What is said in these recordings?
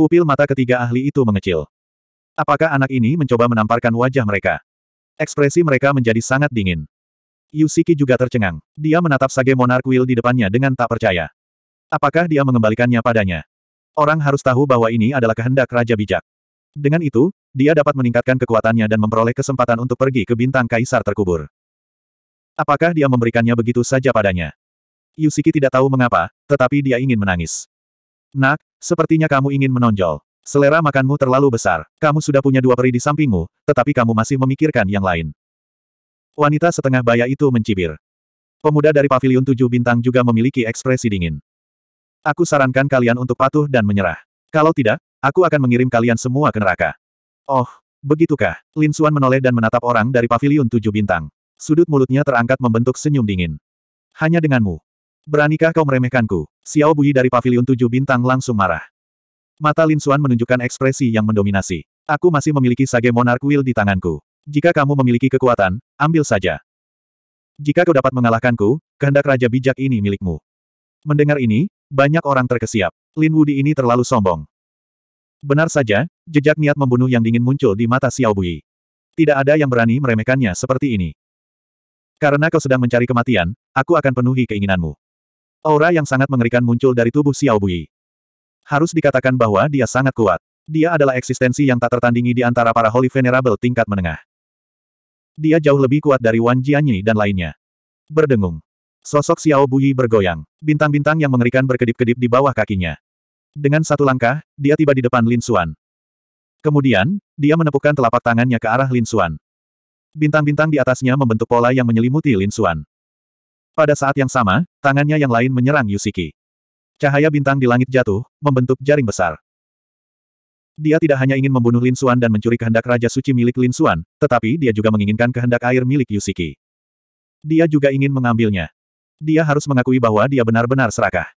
Pupil mata ketiga ahli itu mengecil. Apakah anak ini mencoba menamparkan wajah mereka? Ekspresi mereka menjadi sangat dingin. Yusiki juga tercengang. Dia menatap Sage Monarch Will di depannya dengan tak percaya. Apakah dia mengembalikannya padanya? Orang harus tahu bahwa ini adalah kehendak Raja Bijak. Dengan itu, dia dapat meningkatkan kekuatannya dan memperoleh kesempatan untuk pergi ke bintang kaisar terkubur. Apakah dia memberikannya begitu saja padanya? Yusiki tidak tahu mengapa, tetapi dia ingin menangis. Nak, Sepertinya kamu ingin menonjol. Selera makanmu terlalu besar. Kamu sudah punya dua peri di sampingmu, tetapi kamu masih memikirkan yang lain. Wanita setengah baya itu mencibir. Pemuda dari pavilion tujuh bintang juga memiliki ekspresi dingin. Aku sarankan kalian untuk patuh dan menyerah. Kalau tidak, aku akan mengirim kalian semua ke neraka. Oh, begitukah? Lin Suan menoleh dan menatap orang dari pavilion tujuh bintang. Sudut mulutnya terangkat membentuk senyum dingin. Hanya denganmu, Beranikah kau meremehkanku? Xiao Bui dari Paviliun Tujuh Bintang langsung marah. Mata Lin Xuan menunjukkan ekspresi yang mendominasi. Aku masih memiliki Sage Monarch Will di tanganku. Jika kamu memiliki kekuatan, ambil saja. Jika kau dapat mengalahkanku, kehendak Raja Bijak ini milikmu. Mendengar ini, banyak orang terkesiap. Lin Wudi ini terlalu sombong. Benar saja, jejak niat membunuh yang dingin muncul di mata Xiao Bui. Tidak ada yang berani meremehkannya seperti ini. Karena kau sedang mencari kematian, aku akan penuhi keinginanmu. Aura yang sangat mengerikan muncul dari tubuh Xiao Bui. Harus dikatakan bahwa dia sangat kuat. Dia adalah eksistensi yang tak tertandingi di antara para Holy Venerable tingkat menengah. Dia jauh lebih kuat dari Wan Jianyi dan lainnya. Berdengung. Sosok Xiao Bui bergoyang. Bintang-bintang yang mengerikan berkedip-kedip di bawah kakinya. Dengan satu langkah, dia tiba di depan Lin Xuan. Kemudian, dia menepukkan telapak tangannya ke arah Lin Xuan. Bintang-bintang di atasnya membentuk pola yang menyelimuti Lin Xuan. Pada saat yang sama, tangannya yang lain menyerang Yusiki. Cahaya bintang di langit jatuh, membentuk jaring besar. Dia tidak hanya ingin membunuh Lin Suan dan mencuri kehendak Raja Suci milik Lin Suan, tetapi dia juga menginginkan kehendak air milik Yusiki. Dia juga ingin mengambilnya. Dia harus mengakui bahwa dia benar-benar serakah.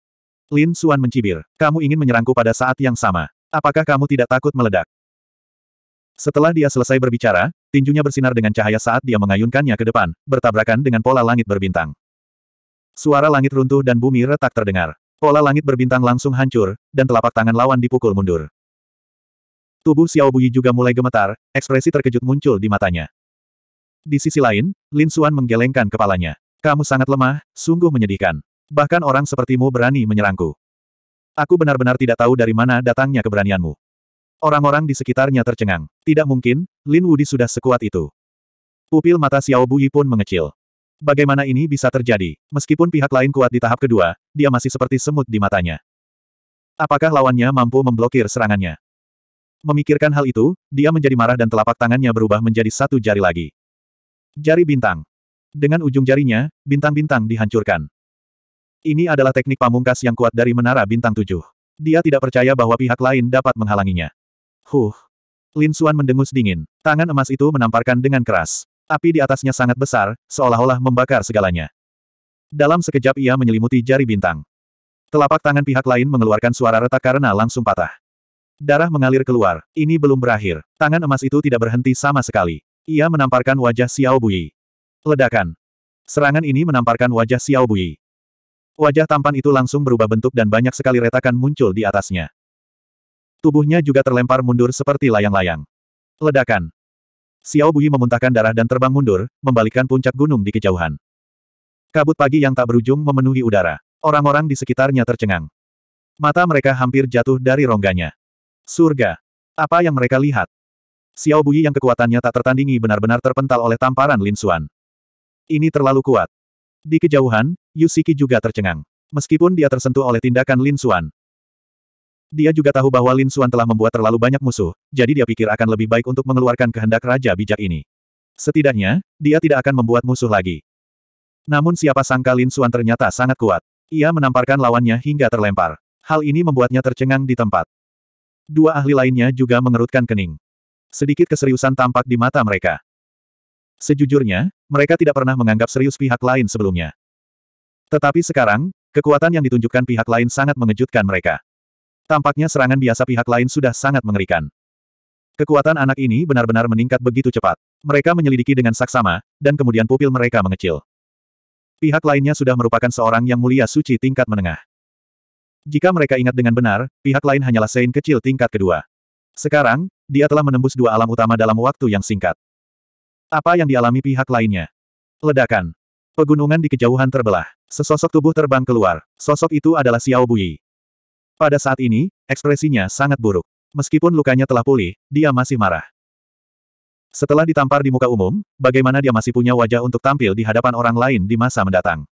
Lin Suan mencibir, kamu ingin menyerangku pada saat yang sama. Apakah kamu tidak takut meledak? Setelah dia selesai berbicara, tinjunya bersinar dengan cahaya saat dia mengayunkannya ke depan, bertabrakan dengan pola langit berbintang. Suara langit runtuh dan bumi retak terdengar. Pola langit berbintang langsung hancur, dan telapak tangan lawan dipukul mundur. Tubuh Xiao Buyi juga mulai gemetar, ekspresi terkejut muncul di matanya. Di sisi lain, Lin Xuan menggelengkan kepalanya. Kamu sangat lemah, sungguh menyedihkan. Bahkan orang sepertimu berani menyerangku. Aku benar-benar tidak tahu dari mana datangnya keberanianmu. Orang-orang di sekitarnya tercengang. Tidak mungkin, Lin Wudi sudah sekuat itu. Pupil mata Xiao Buyi pun mengecil. Bagaimana ini bisa terjadi? Meskipun pihak lain kuat di tahap kedua, dia masih seperti semut di matanya. Apakah lawannya mampu memblokir serangannya? Memikirkan hal itu, dia menjadi marah dan telapak tangannya berubah menjadi satu jari lagi. Jari bintang. Dengan ujung jarinya, bintang-bintang dihancurkan. Ini adalah teknik pamungkas yang kuat dari menara bintang tujuh. Dia tidak percaya bahwa pihak lain dapat menghalanginya. Huh. Lin Xuan mendengus dingin. Tangan emas itu menamparkan dengan keras. Api di atasnya sangat besar, seolah-olah membakar segalanya. Dalam sekejap ia menyelimuti jari bintang. Telapak tangan pihak lain mengeluarkan suara retak karena langsung patah. Darah mengalir keluar. Ini belum berakhir. Tangan emas itu tidak berhenti sama sekali. Ia menamparkan wajah Xiao Bui. Ledakan. Serangan ini menamparkan wajah Xiao Bui. Wajah tampan itu langsung berubah bentuk dan banyak sekali retakan muncul di atasnya. Tubuhnya juga terlempar mundur seperti layang-layang. Ledakan. Xiao Bui memuntahkan darah dan terbang mundur, membalikkan puncak gunung di kejauhan. Kabut pagi yang tak berujung memenuhi udara. Orang-orang di sekitarnya tercengang. Mata mereka hampir jatuh dari rongganya. Surga. Apa yang mereka lihat? Xiao Bui yang kekuatannya tak tertandingi benar-benar terpental oleh tamparan Lin Xuan. Ini terlalu kuat. Di kejauhan, Yusiki juga tercengang. Meskipun dia tersentuh oleh tindakan Lin Xuan, dia juga tahu bahwa Lin Xuan telah membuat terlalu banyak musuh, jadi dia pikir akan lebih baik untuk mengeluarkan kehendak Raja Bijak ini. Setidaknya, dia tidak akan membuat musuh lagi. Namun siapa sangka Lin Xuan ternyata sangat kuat. Ia menamparkan lawannya hingga terlempar. Hal ini membuatnya tercengang di tempat. Dua ahli lainnya juga mengerutkan kening. Sedikit keseriusan tampak di mata mereka. Sejujurnya, mereka tidak pernah menganggap serius pihak lain sebelumnya. Tetapi sekarang, kekuatan yang ditunjukkan pihak lain sangat mengejutkan mereka. Tampaknya serangan biasa pihak lain sudah sangat mengerikan. Kekuatan anak ini benar-benar meningkat begitu cepat. Mereka menyelidiki dengan saksama, dan kemudian pupil mereka mengecil. Pihak lainnya sudah merupakan seorang yang mulia suci tingkat menengah. Jika mereka ingat dengan benar, pihak lain hanyalah Sein kecil tingkat kedua. Sekarang, dia telah menembus dua alam utama dalam waktu yang singkat. Apa yang dialami pihak lainnya? Ledakan. Pegunungan di kejauhan terbelah. Sesosok tubuh terbang keluar. Sosok itu adalah Xiao Bui. Pada saat ini, ekspresinya sangat buruk. Meskipun lukanya telah pulih, dia masih marah. Setelah ditampar di muka umum, bagaimana dia masih punya wajah untuk tampil di hadapan orang lain di masa mendatang?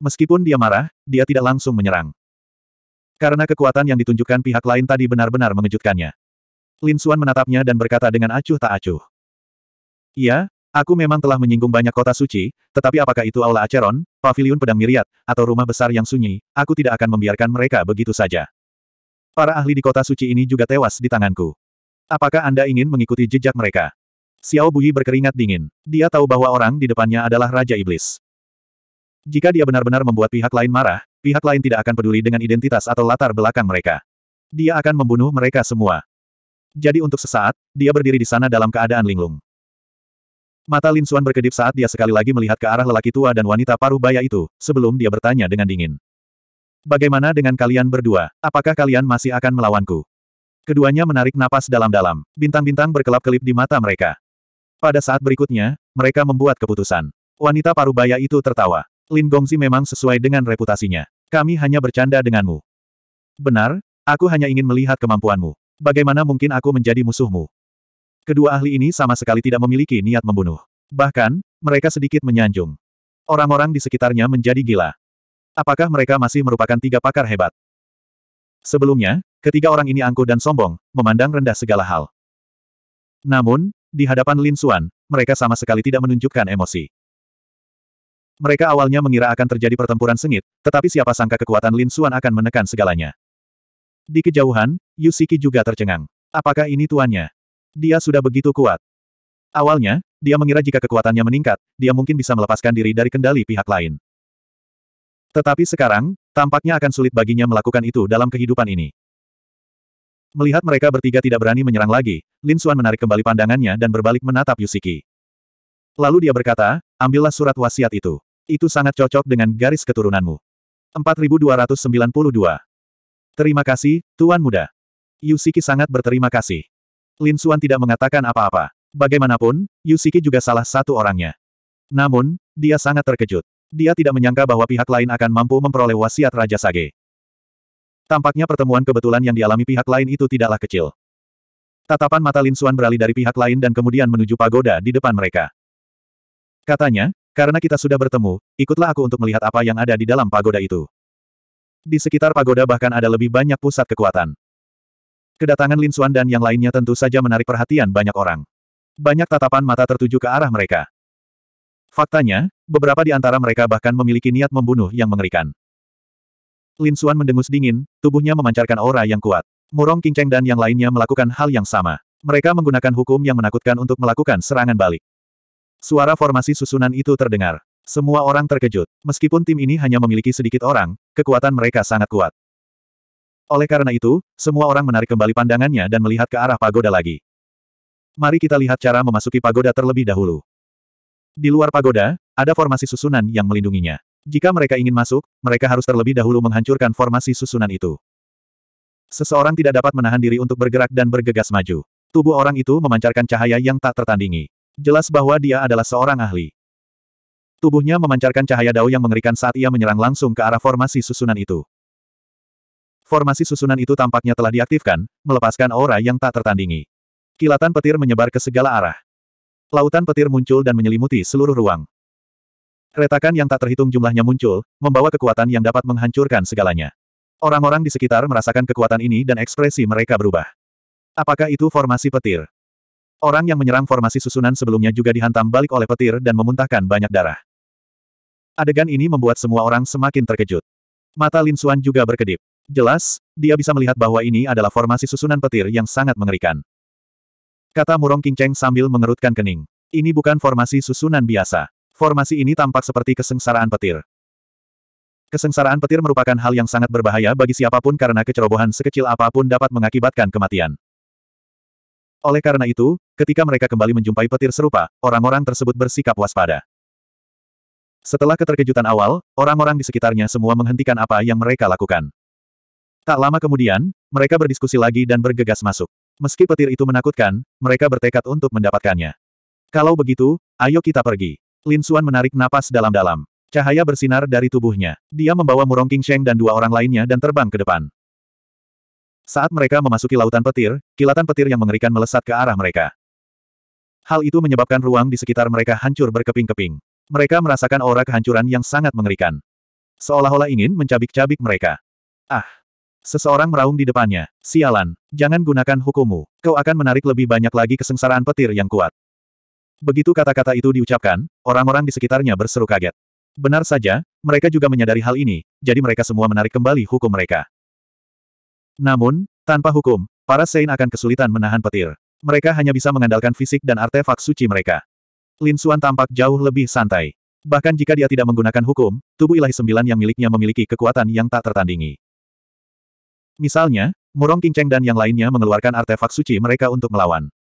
Meskipun dia marah, dia tidak langsung menyerang. Karena kekuatan yang ditunjukkan pihak lain tadi benar-benar mengejutkannya. Lin Suan menatapnya dan berkata dengan acuh tak acuh. Iya, Aku memang telah menyinggung banyak kota suci, tetapi apakah itu Aula Acheron, Paviliun Pedang Miriat, atau rumah besar yang sunyi, aku tidak akan membiarkan mereka begitu saja. Para ahli di kota suci ini juga tewas di tanganku. Apakah Anda ingin mengikuti jejak mereka? Xiao Buyi berkeringat dingin. Dia tahu bahwa orang di depannya adalah Raja Iblis. Jika dia benar-benar membuat pihak lain marah, pihak lain tidak akan peduli dengan identitas atau latar belakang mereka. Dia akan membunuh mereka semua. Jadi untuk sesaat, dia berdiri di sana dalam keadaan linglung. Mata Lin Xuan berkedip saat dia sekali lagi melihat ke arah lelaki tua dan wanita paruh baya itu, sebelum dia bertanya dengan dingin. Bagaimana dengan kalian berdua? Apakah kalian masih akan melawanku? Keduanya menarik napas dalam-dalam. Bintang-bintang berkelap-kelip di mata mereka. Pada saat berikutnya, mereka membuat keputusan. Wanita paruh baya itu tertawa. Lin Gongzi memang sesuai dengan reputasinya. Kami hanya bercanda denganmu. Benar, aku hanya ingin melihat kemampuanmu. Bagaimana mungkin aku menjadi musuhmu? Kedua ahli ini sama sekali tidak memiliki niat membunuh. Bahkan, mereka sedikit menyanjung. Orang-orang di sekitarnya menjadi gila. Apakah mereka masih merupakan tiga pakar hebat? Sebelumnya, ketiga orang ini angkuh dan sombong, memandang rendah segala hal. Namun, di hadapan Lin Suan mereka sama sekali tidak menunjukkan emosi. Mereka awalnya mengira akan terjadi pertempuran sengit, tetapi siapa sangka kekuatan Lin Suan akan menekan segalanya. Di kejauhan, Yusiki juga tercengang. Apakah ini tuannya? Dia sudah begitu kuat. Awalnya, dia mengira jika kekuatannya meningkat, dia mungkin bisa melepaskan diri dari kendali pihak lain. Tetapi sekarang, tampaknya akan sulit baginya melakukan itu dalam kehidupan ini. Melihat mereka bertiga tidak berani menyerang lagi, Lin Suan menarik kembali pandangannya dan berbalik menatap Yusiki. Lalu dia berkata, ambillah surat wasiat itu. Itu sangat cocok dengan garis keturunanmu. 4292. Terima kasih, Tuan Muda. Yusiki sangat berterima kasih. Lin Suan tidak mengatakan apa-apa. Bagaimanapun, Yusiki juga salah satu orangnya. Namun, dia sangat terkejut. Dia tidak menyangka bahwa pihak lain akan mampu memperoleh wasiat Raja Sage. Tampaknya pertemuan kebetulan yang dialami pihak lain itu tidaklah kecil. Tatapan mata Lin Suan beralih dari pihak lain dan kemudian menuju pagoda di depan mereka. Katanya, karena kita sudah bertemu, ikutlah aku untuk melihat apa yang ada di dalam pagoda itu. Di sekitar pagoda bahkan ada lebih banyak pusat kekuatan. Kedatangan Lin Suan dan yang lainnya tentu saja menarik perhatian banyak orang. Banyak tatapan mata tertuju ke arah mereka. Faktanya, beberapa di antara mereka bahkan memiliki niat membunuh yang mengerikan. Lin Suan mendengus dingin, tubuhnya memancarkan aura yang kuat. Murong Qingcheng dan yang lainnya melakukan hal yang sama. Mereka menggunakan hukum yang menakutkan untuk melakukan serangan balik. Suara formasi susunan itu terdengar. Semua orang terkejut. Meskipun tim ini hanya memiliki sedikit orang, kekuatan mereka sangat kuat. Oleh karena itu, semua orang menarik kembali pandangannya dan melihat ke arah pagoda lagi. Mari kita lihat cara memasuki pagoda terlebih dahulu. Di luar pagoda, ada formasi susunan yang melindunginya. Jika mereka ingin masuk, mereka harus terlebih dahulu menghancurkan formasi susunan itu. Seseorang tidak dapat menahan diri untuk bergerak dan bergegas maju. Tubuh orang itu memancarkan cahaya yang tak tertandingi. Jelas bahwa dia adalah seorang ahli. Tubuhnya memancarkan cahaya dao yang mengerikan saat ia menyerang langsung ke arah formasi susunan itu formasi susunan itu tampaknya telah diaktifkan, melepaskan aura yang tak tertandingi. Kilatan petir menyebar ke segala arah. Lautan petir muncul dan menyelimuti seluruh ruang. Retakan yang tak terhitung jumlahnya muncul, membawa kekuatan yang dapat menghancurkan segalanya. Orang-orang di sekitar merasakan kekuatan ini dan ekspresi mereka berubah. Apakah itu formasi petir? Orang yang menyerang formasi susunan sebelumnya juga dihantam balik oleh petir dan memuntahkan banyak darah. Adegan ini membuat semua orang semakin terkejut. Mata Lin Suan juga berkedip. Jelas, dia bisa melihat bahwa ini adalah formasi susunan petir yang sangat mengerikan. Kata Murong Kingceng sambil mengerutkan kening. Ini bukan formasi susunan biasa. Formasi ini tampak seperti kesengsaraan petir. Kesengsaraan petir merupakan hal yang sangat berbahaya bagi siapapun karena kecerobohan sekecil apapun dapat mengakibatkan kematian. Oleh karena itu, ketika mereka kembali menjumpai petir serupa, orang-orang tersebut bersikap waspada. Setelah keterkejutan awal, orang-orang di sekitarnya semua menghentikan apa yang mereka lakukan. Tak lama kemudian, mereka berdiskusi lagi dan bergegas masuk. Meski petir itu menakutkan, mereka bertekad untuk mendapatkannya. Kalau begitu, ayo kita pergi. Lin Xuan menarik napas dalam-dalam. Cahaya bersinar dari tubuhnya. Dia membawa Murong Sheng dan dua orang lainnya dan terbang ke depan. Saat mereka memasuki lautan petir, kilatan petir yang mengerikan melesat ke arah mereka. Hal itu menyebabkan ruang di sekitar mereka hancur berkeping-keping. Mereka merasakan aura kehancuran yang sangat mengerikan. Seolah-olah ingin mencabik-cabik mereka. Ah! Seseorang meraung di depannya. Sialan, jangan gunakan hukummu. Kau akan menarik lebih banyak lagi kesengsaraan petir yang kuat. Begitu kata-kata itu diucapkan, orang-orang di sekitarnya berseru kaget. Benar saja, mereka juga menyadari hal ini, jadi mereka semua menarik kembali hukum mereka. Namun, tanpa hukum, para Sein akan kesulitan menahan petir. Mereka hanya bisa mengandalkan fisik dan artefak suci mereka. Lin Suan tampak jauh lebih santai. Bahkan jika dia tidak menggunakan hukum, tubuh ilahi sembilan yang miliknya memiliki kekuatan yang tak tertandingi. Misalnya, Murong King dan yang lainnya mengeluarkan artefak suci mereka untuk melawan.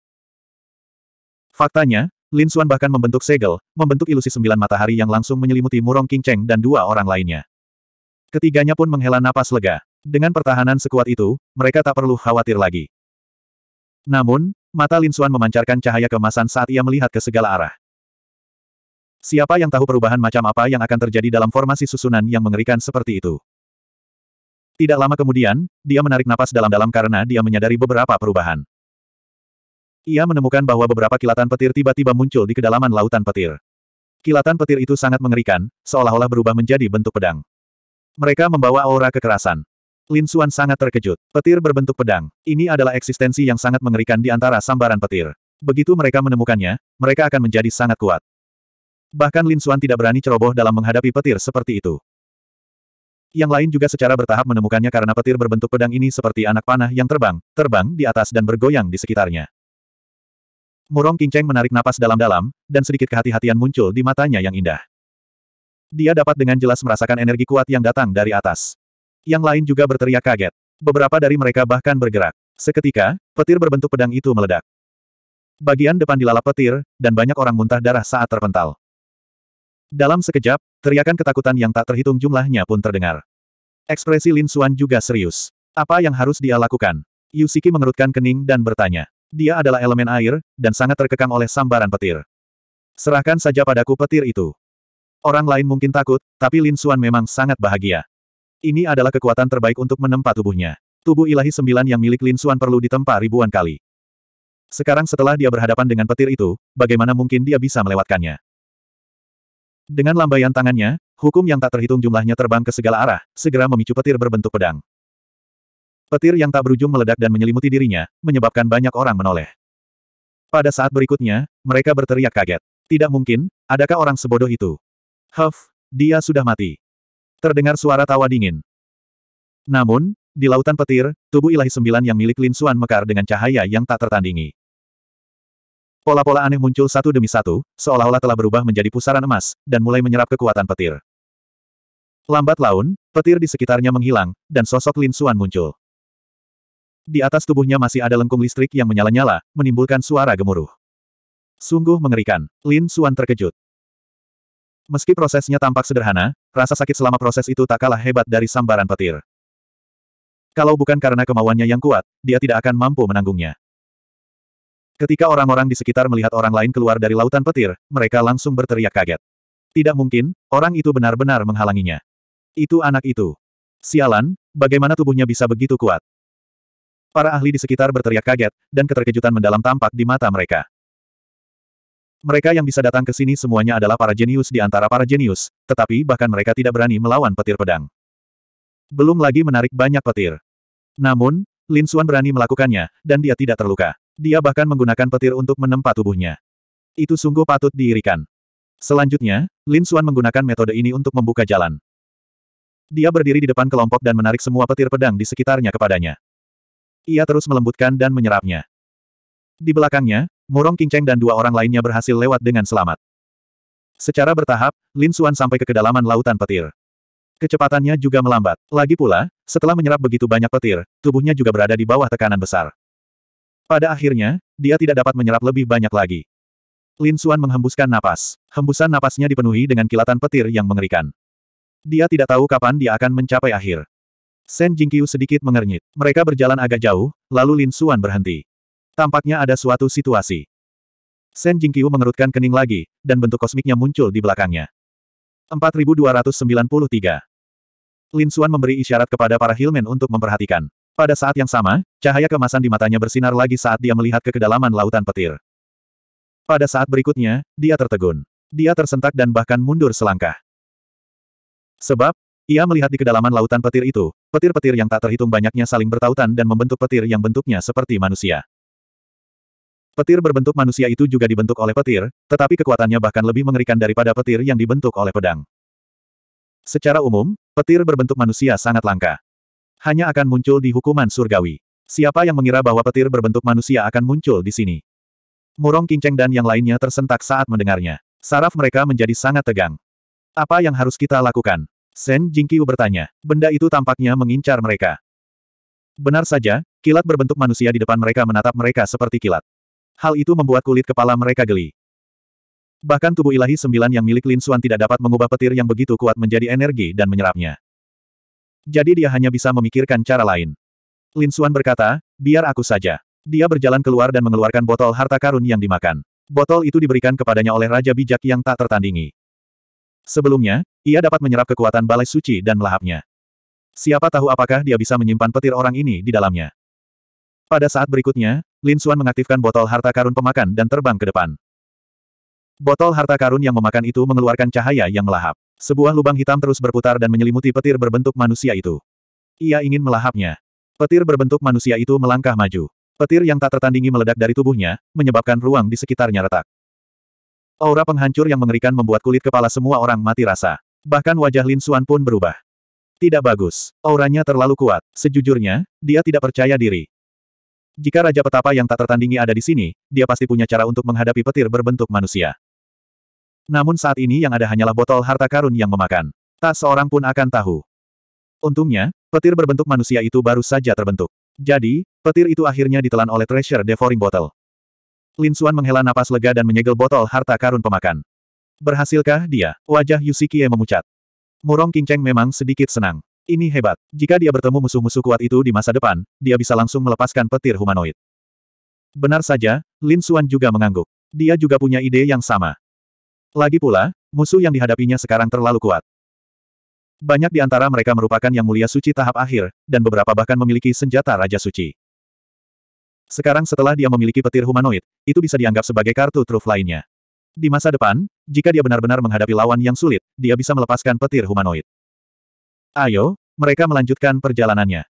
Faktanya, Lin Xuan bahkan membentuk segel, membentuk ilusi sembilan matahari yang langsung menyelimuti Murong King dan dua orang lainnya. Ketiganya pun menghela napas lega. Dengan pertahanan sekuat itu, mereka tak perlu khawatir lagi. Namun, mata Lin Xuan memancarkan cahaya kemasan saat ia melihat ke segala arah. Siapa yang tahu perubahan macam apa yang akan terjadi dalam formasi susunan yang mengerikan seperti itu? Tidak lama kemudian, dia menarik napas dalam-dalam karena dia menyadari beberapa perubahan. Ia menemukan bahwa beberapa kilatan petir tiba-tiba muncul di kedalaman lautan petir. Kilatan petir itu sangat mengerikan, seolah-olah berubah menjadi bentuk pedang. Mereka membawa aura kekerasan. Lin Xuan sangat terkejut. Petir berbentuk pedang. Ini adalah eksistensi yang sangat mengerikan di antara sambaran petir. Begitu mereka menemukannya, mereka akan menjadi sangat kuat. Bahkan Lin Xuan tidak berani ceroboh dalam menghadapi petir seperti itu. Yang lain juga secara bertahap menemukannya karena petir berbentuk pedang ini seperti anak panah yang terbang, terbang di atas dan bergoyang di sekitarnya. Murong Kinceng menarik napas dalam-dalam, dan sedikit kehati-hatian muncul di matanya yang indah. Dia dapat dengan jelas merasakan energi kuat yang datang dari atas. Yang lain juga berteriak kaget. Beberapa dari mereka bahkan bergerak. Seketika, petir berbentuk pedang itu meledak. Bagian depan dilalap petir, dan banyak orang muntah darah saat terpental. Dalam sekejap, teriakan ketakutan yang tak terhitung jumlahnya pun terdengar. Ekspresi Lin Suan juga serius. Apa yang harus dia lakukan? Yusiki mengerutkan kening dan bertanya. Dia adalah elemen air, dan sangat terkekang oleh sambaran petir. Serahkan saja padaku petir itu. Orang lain mungkin takut, tapi Lin Suan memang sangat bahagia. Ini adalah kekuatan terbaik untuk menempa tubuhnya. Tubuh ilahi sembilan yang milik Lin Suan perlu ditempa ribuan kali. Sekarang setelah dia berhadapan dengan petir itu, bagaimana mungkin dia bisa melewatkannya? Dengan lambaian tangannya, hukum yang tak terhitung jumlahnya terbang ke segala arah, segera memicu petir berbentuk pedang. Petir yang tak berujung meledak dan menyelimuti dirinya, menyebabkan banyak orang menoleh. Pada saat berikutnya, mereka berteriak kaget. Tidak mungkin, adakah orang sebodoh itu? Huff, dia sudah mati. Terdengar suara tawa dingin. Namun, di lautan petir, tubuh ilahi sembilan yang milik Lin Suan mekar dengan cahaya yang tak tertandingi. Pola-pola aneh muncul satu demi satu, seolah-olah telah berubah menjadi pusaran emas, dan mulai menyerap kekuatan petir. Lambat laun, petir di sekitarnya menghilang, dan sosok Lin Xuan muncul. Di atas tubuhnya masih ada lengkung listrik yang menyala-nyala, menimbulkan suara gemuruh. Sungguh mengerikan, Lin Xuan terkejut. Meski prosesnya tampak sederhana, rasa sakit selama proses itu tak kalah hebat dari sambaran petir. Kalau bukan karena kemauannya yang kuat, dia tidak akan mampu menanggungnya. Ketika orang-orang di sekitar melihat orang lain keluar dari lautan petir, mereka langsung berteriak kaget. Tidak mungkin, orang itu benar-benar menghalanginya. Itu anak itu. Sialan, bagaimana tubuhnya bisa begitu kuat? Para ahli di sekitar berteriak kaget, dan keterkejutan mendalam tampak di mata mereka. Mereka yang bisa datang ke sini semuanya adalah para jenius di antara para jenius, tetapi bahkan mereka tidak berani melawan petir pedang. Belum lagi menarik banyak petir. Namun, Lin Xuan berani melakukannya, dan dia tidak terluka. Dia bahkan menggunakan petir untuk menempa tubuhnya. Itu sungguh patut diirikan. Selanjutnya, Lin Xuan menggunakan metode ini untuk membuka jalan. Dia berdiri di depan kelompok dan menarik semua petir pedang di sekitarnya kepadanya. Ia terus melembutkan dan menyerapnya. Di belakangnya, Murong Qingcheng dan dua orang lainnya berhasil lewat dengan selamat. Secara bertahap, Lin Xuan sampai ke kedalaman lautan petir. Kecepatannya juga melambat. Lagi pula, setelah menyerap begitu banyak petir, tubuhnya juga berada di bawah tekanan besar. Pada akhirnya, dia tidak dapat menyerap lebih banyak lagi. Lin Xuan menghembuskan napas. Hembusan napasnya dipenuhi dengan kilatan petir yang mengerikan. Dia tidak tahu kapan dia akan mencapai akhir. Shen Jingqiu sedikit mengernyit. Mereka berjalan agak jauh, lalu Lin Xuan berhenti. Tampaknya ada suatu situasi. Shen Jingqiu mengerutkan kening lagi, dan bentuk kosmiknya muncul di belakangnya. 4293 Lin Xuan memberi isyarat kepada para Hillman untuk memperhatikan. Pada saat yang sama, cahaya kemasan di matanya bersinar lagi saat dia melihat ke kedalaman lautan petir. Pada saat berikutnya, dia tertegun. Dia tersentak dan bahkan mundur selangkah. Sebab, ia melihat di kedalaman lautan petir itu, petir-petir yang tak terhitung banyaknya saling bertautan dan membentuk petir yang bentuknya seperti manusia. Petir berbentuk manusia itu juga dibentuk oleh petir, tetapi kekuatannya bahkan lebih mengerikan daripada petir yang dibentuk oleh pedang. Secara umum, petir berbentuk manusia sangat langka hanya akan muncul di hukuman surgawi. Siapa yang mengira bahwa petir berbentuk manusia akan muncul di sini? Murong Kinceng dan yang lainnya tersentak saat mendengarnya. Saraf mereka menjadi sangat tegang. Apa yang harus kita lakukan? Shen Jingqiu bertanya. Benda itu tampaknya mengincar mereka. Benar saja, kilat berbentuk manusia di depan mereka menatap mereka seperti kilat. Hal itu membuat kulit kepala mereka geli. Bahkan tubuh ilahi sembilan yang milik Lin Xuan tidak dapat mengubah petir yang begitu kuat menjadi energi dan menyerapnya. Jadi dia hanya bisa memikirkan cara lain. Lin Xuan berkata, biar aku saja. Dia berjalan keluar dan mengeluarkan botol harta karun yang dimakan. Botol itu diberikan kepadanya oleh Raja Bijak yang tak tertandingi. Sebelumnya, ia dapat menyerap kekuatan balai suci dan melahapnya. Siapa tahu apakah dia bisa menyimpan petir orang ini di dalamnya. Pada saat berikutnya, Lin Xuan mengaktifkan botol harta karun pemakan dan terbang ke depan. Botol harta karun yang memakan itu mengeluarkan cahaya yang melahap. Sebuah lubang hitam terus berputar dan menyelimuti petir berbentuk manusia itu. Ia ingin melahapnya. Petir berbentuk manusia itu melangkah maju. Petir yang tak tertandingi meledak dari tubuhnya, menyebabkan ruang di sekitarnya retak. Aura penghancur yang mengerikan membuat kulit kepala semua orang mati rasa. Bahkan wajah Lin Suan pun berubah. Tidak bagus. Auranya terlalu kuat. Sejujurnya, dia tidak percaya diri. Jika Raja Petapa yang tak tertandingi ada di sini, dia pasti punya cara untuk menghadapi petir berbentuk manusia. Namun saat ini yang ada hanyalah botol harta karun yang memakan. Tak seorang pun akan tahu. Untungnya, petir berbentuk manusia itu baru saja terbentuk. Jadi, petir itu akhirnya ditelan oleh Treasure Devouring Bottle. Lin Xuan menghela napas lega dan menyegel botol harta karun pemakan. Berhasilkah dia? Wajah Yusikie memucat. Murong Cheng memang sedikit senang. Ini hebat. Jika dia bertemu musuh-musuh kuat itu di masa depan, dia bisa langsung melepaskan petir humanoid. Benar saja, Lin Xuan juga mengangguk. Dia juga punya ide yang sama. Lagi pula, musuh yang dihadapinya sekarang terlalu kuat. Banyak di antara mereka merupakan yang mulia suci tahap akhir, dan beberapa bahkan memiliki senjata Raja Suci. Sekarang setelah dia memiliki petir humanoid, itu bisa dianggap sebagai kartu truf lainnya. Di masa depan, jika dia benar-benar menghadapi lawan yang sulit, dia bisa melepaskan petir humanoid. Ayo, mereka melanjutkan perjalanannya.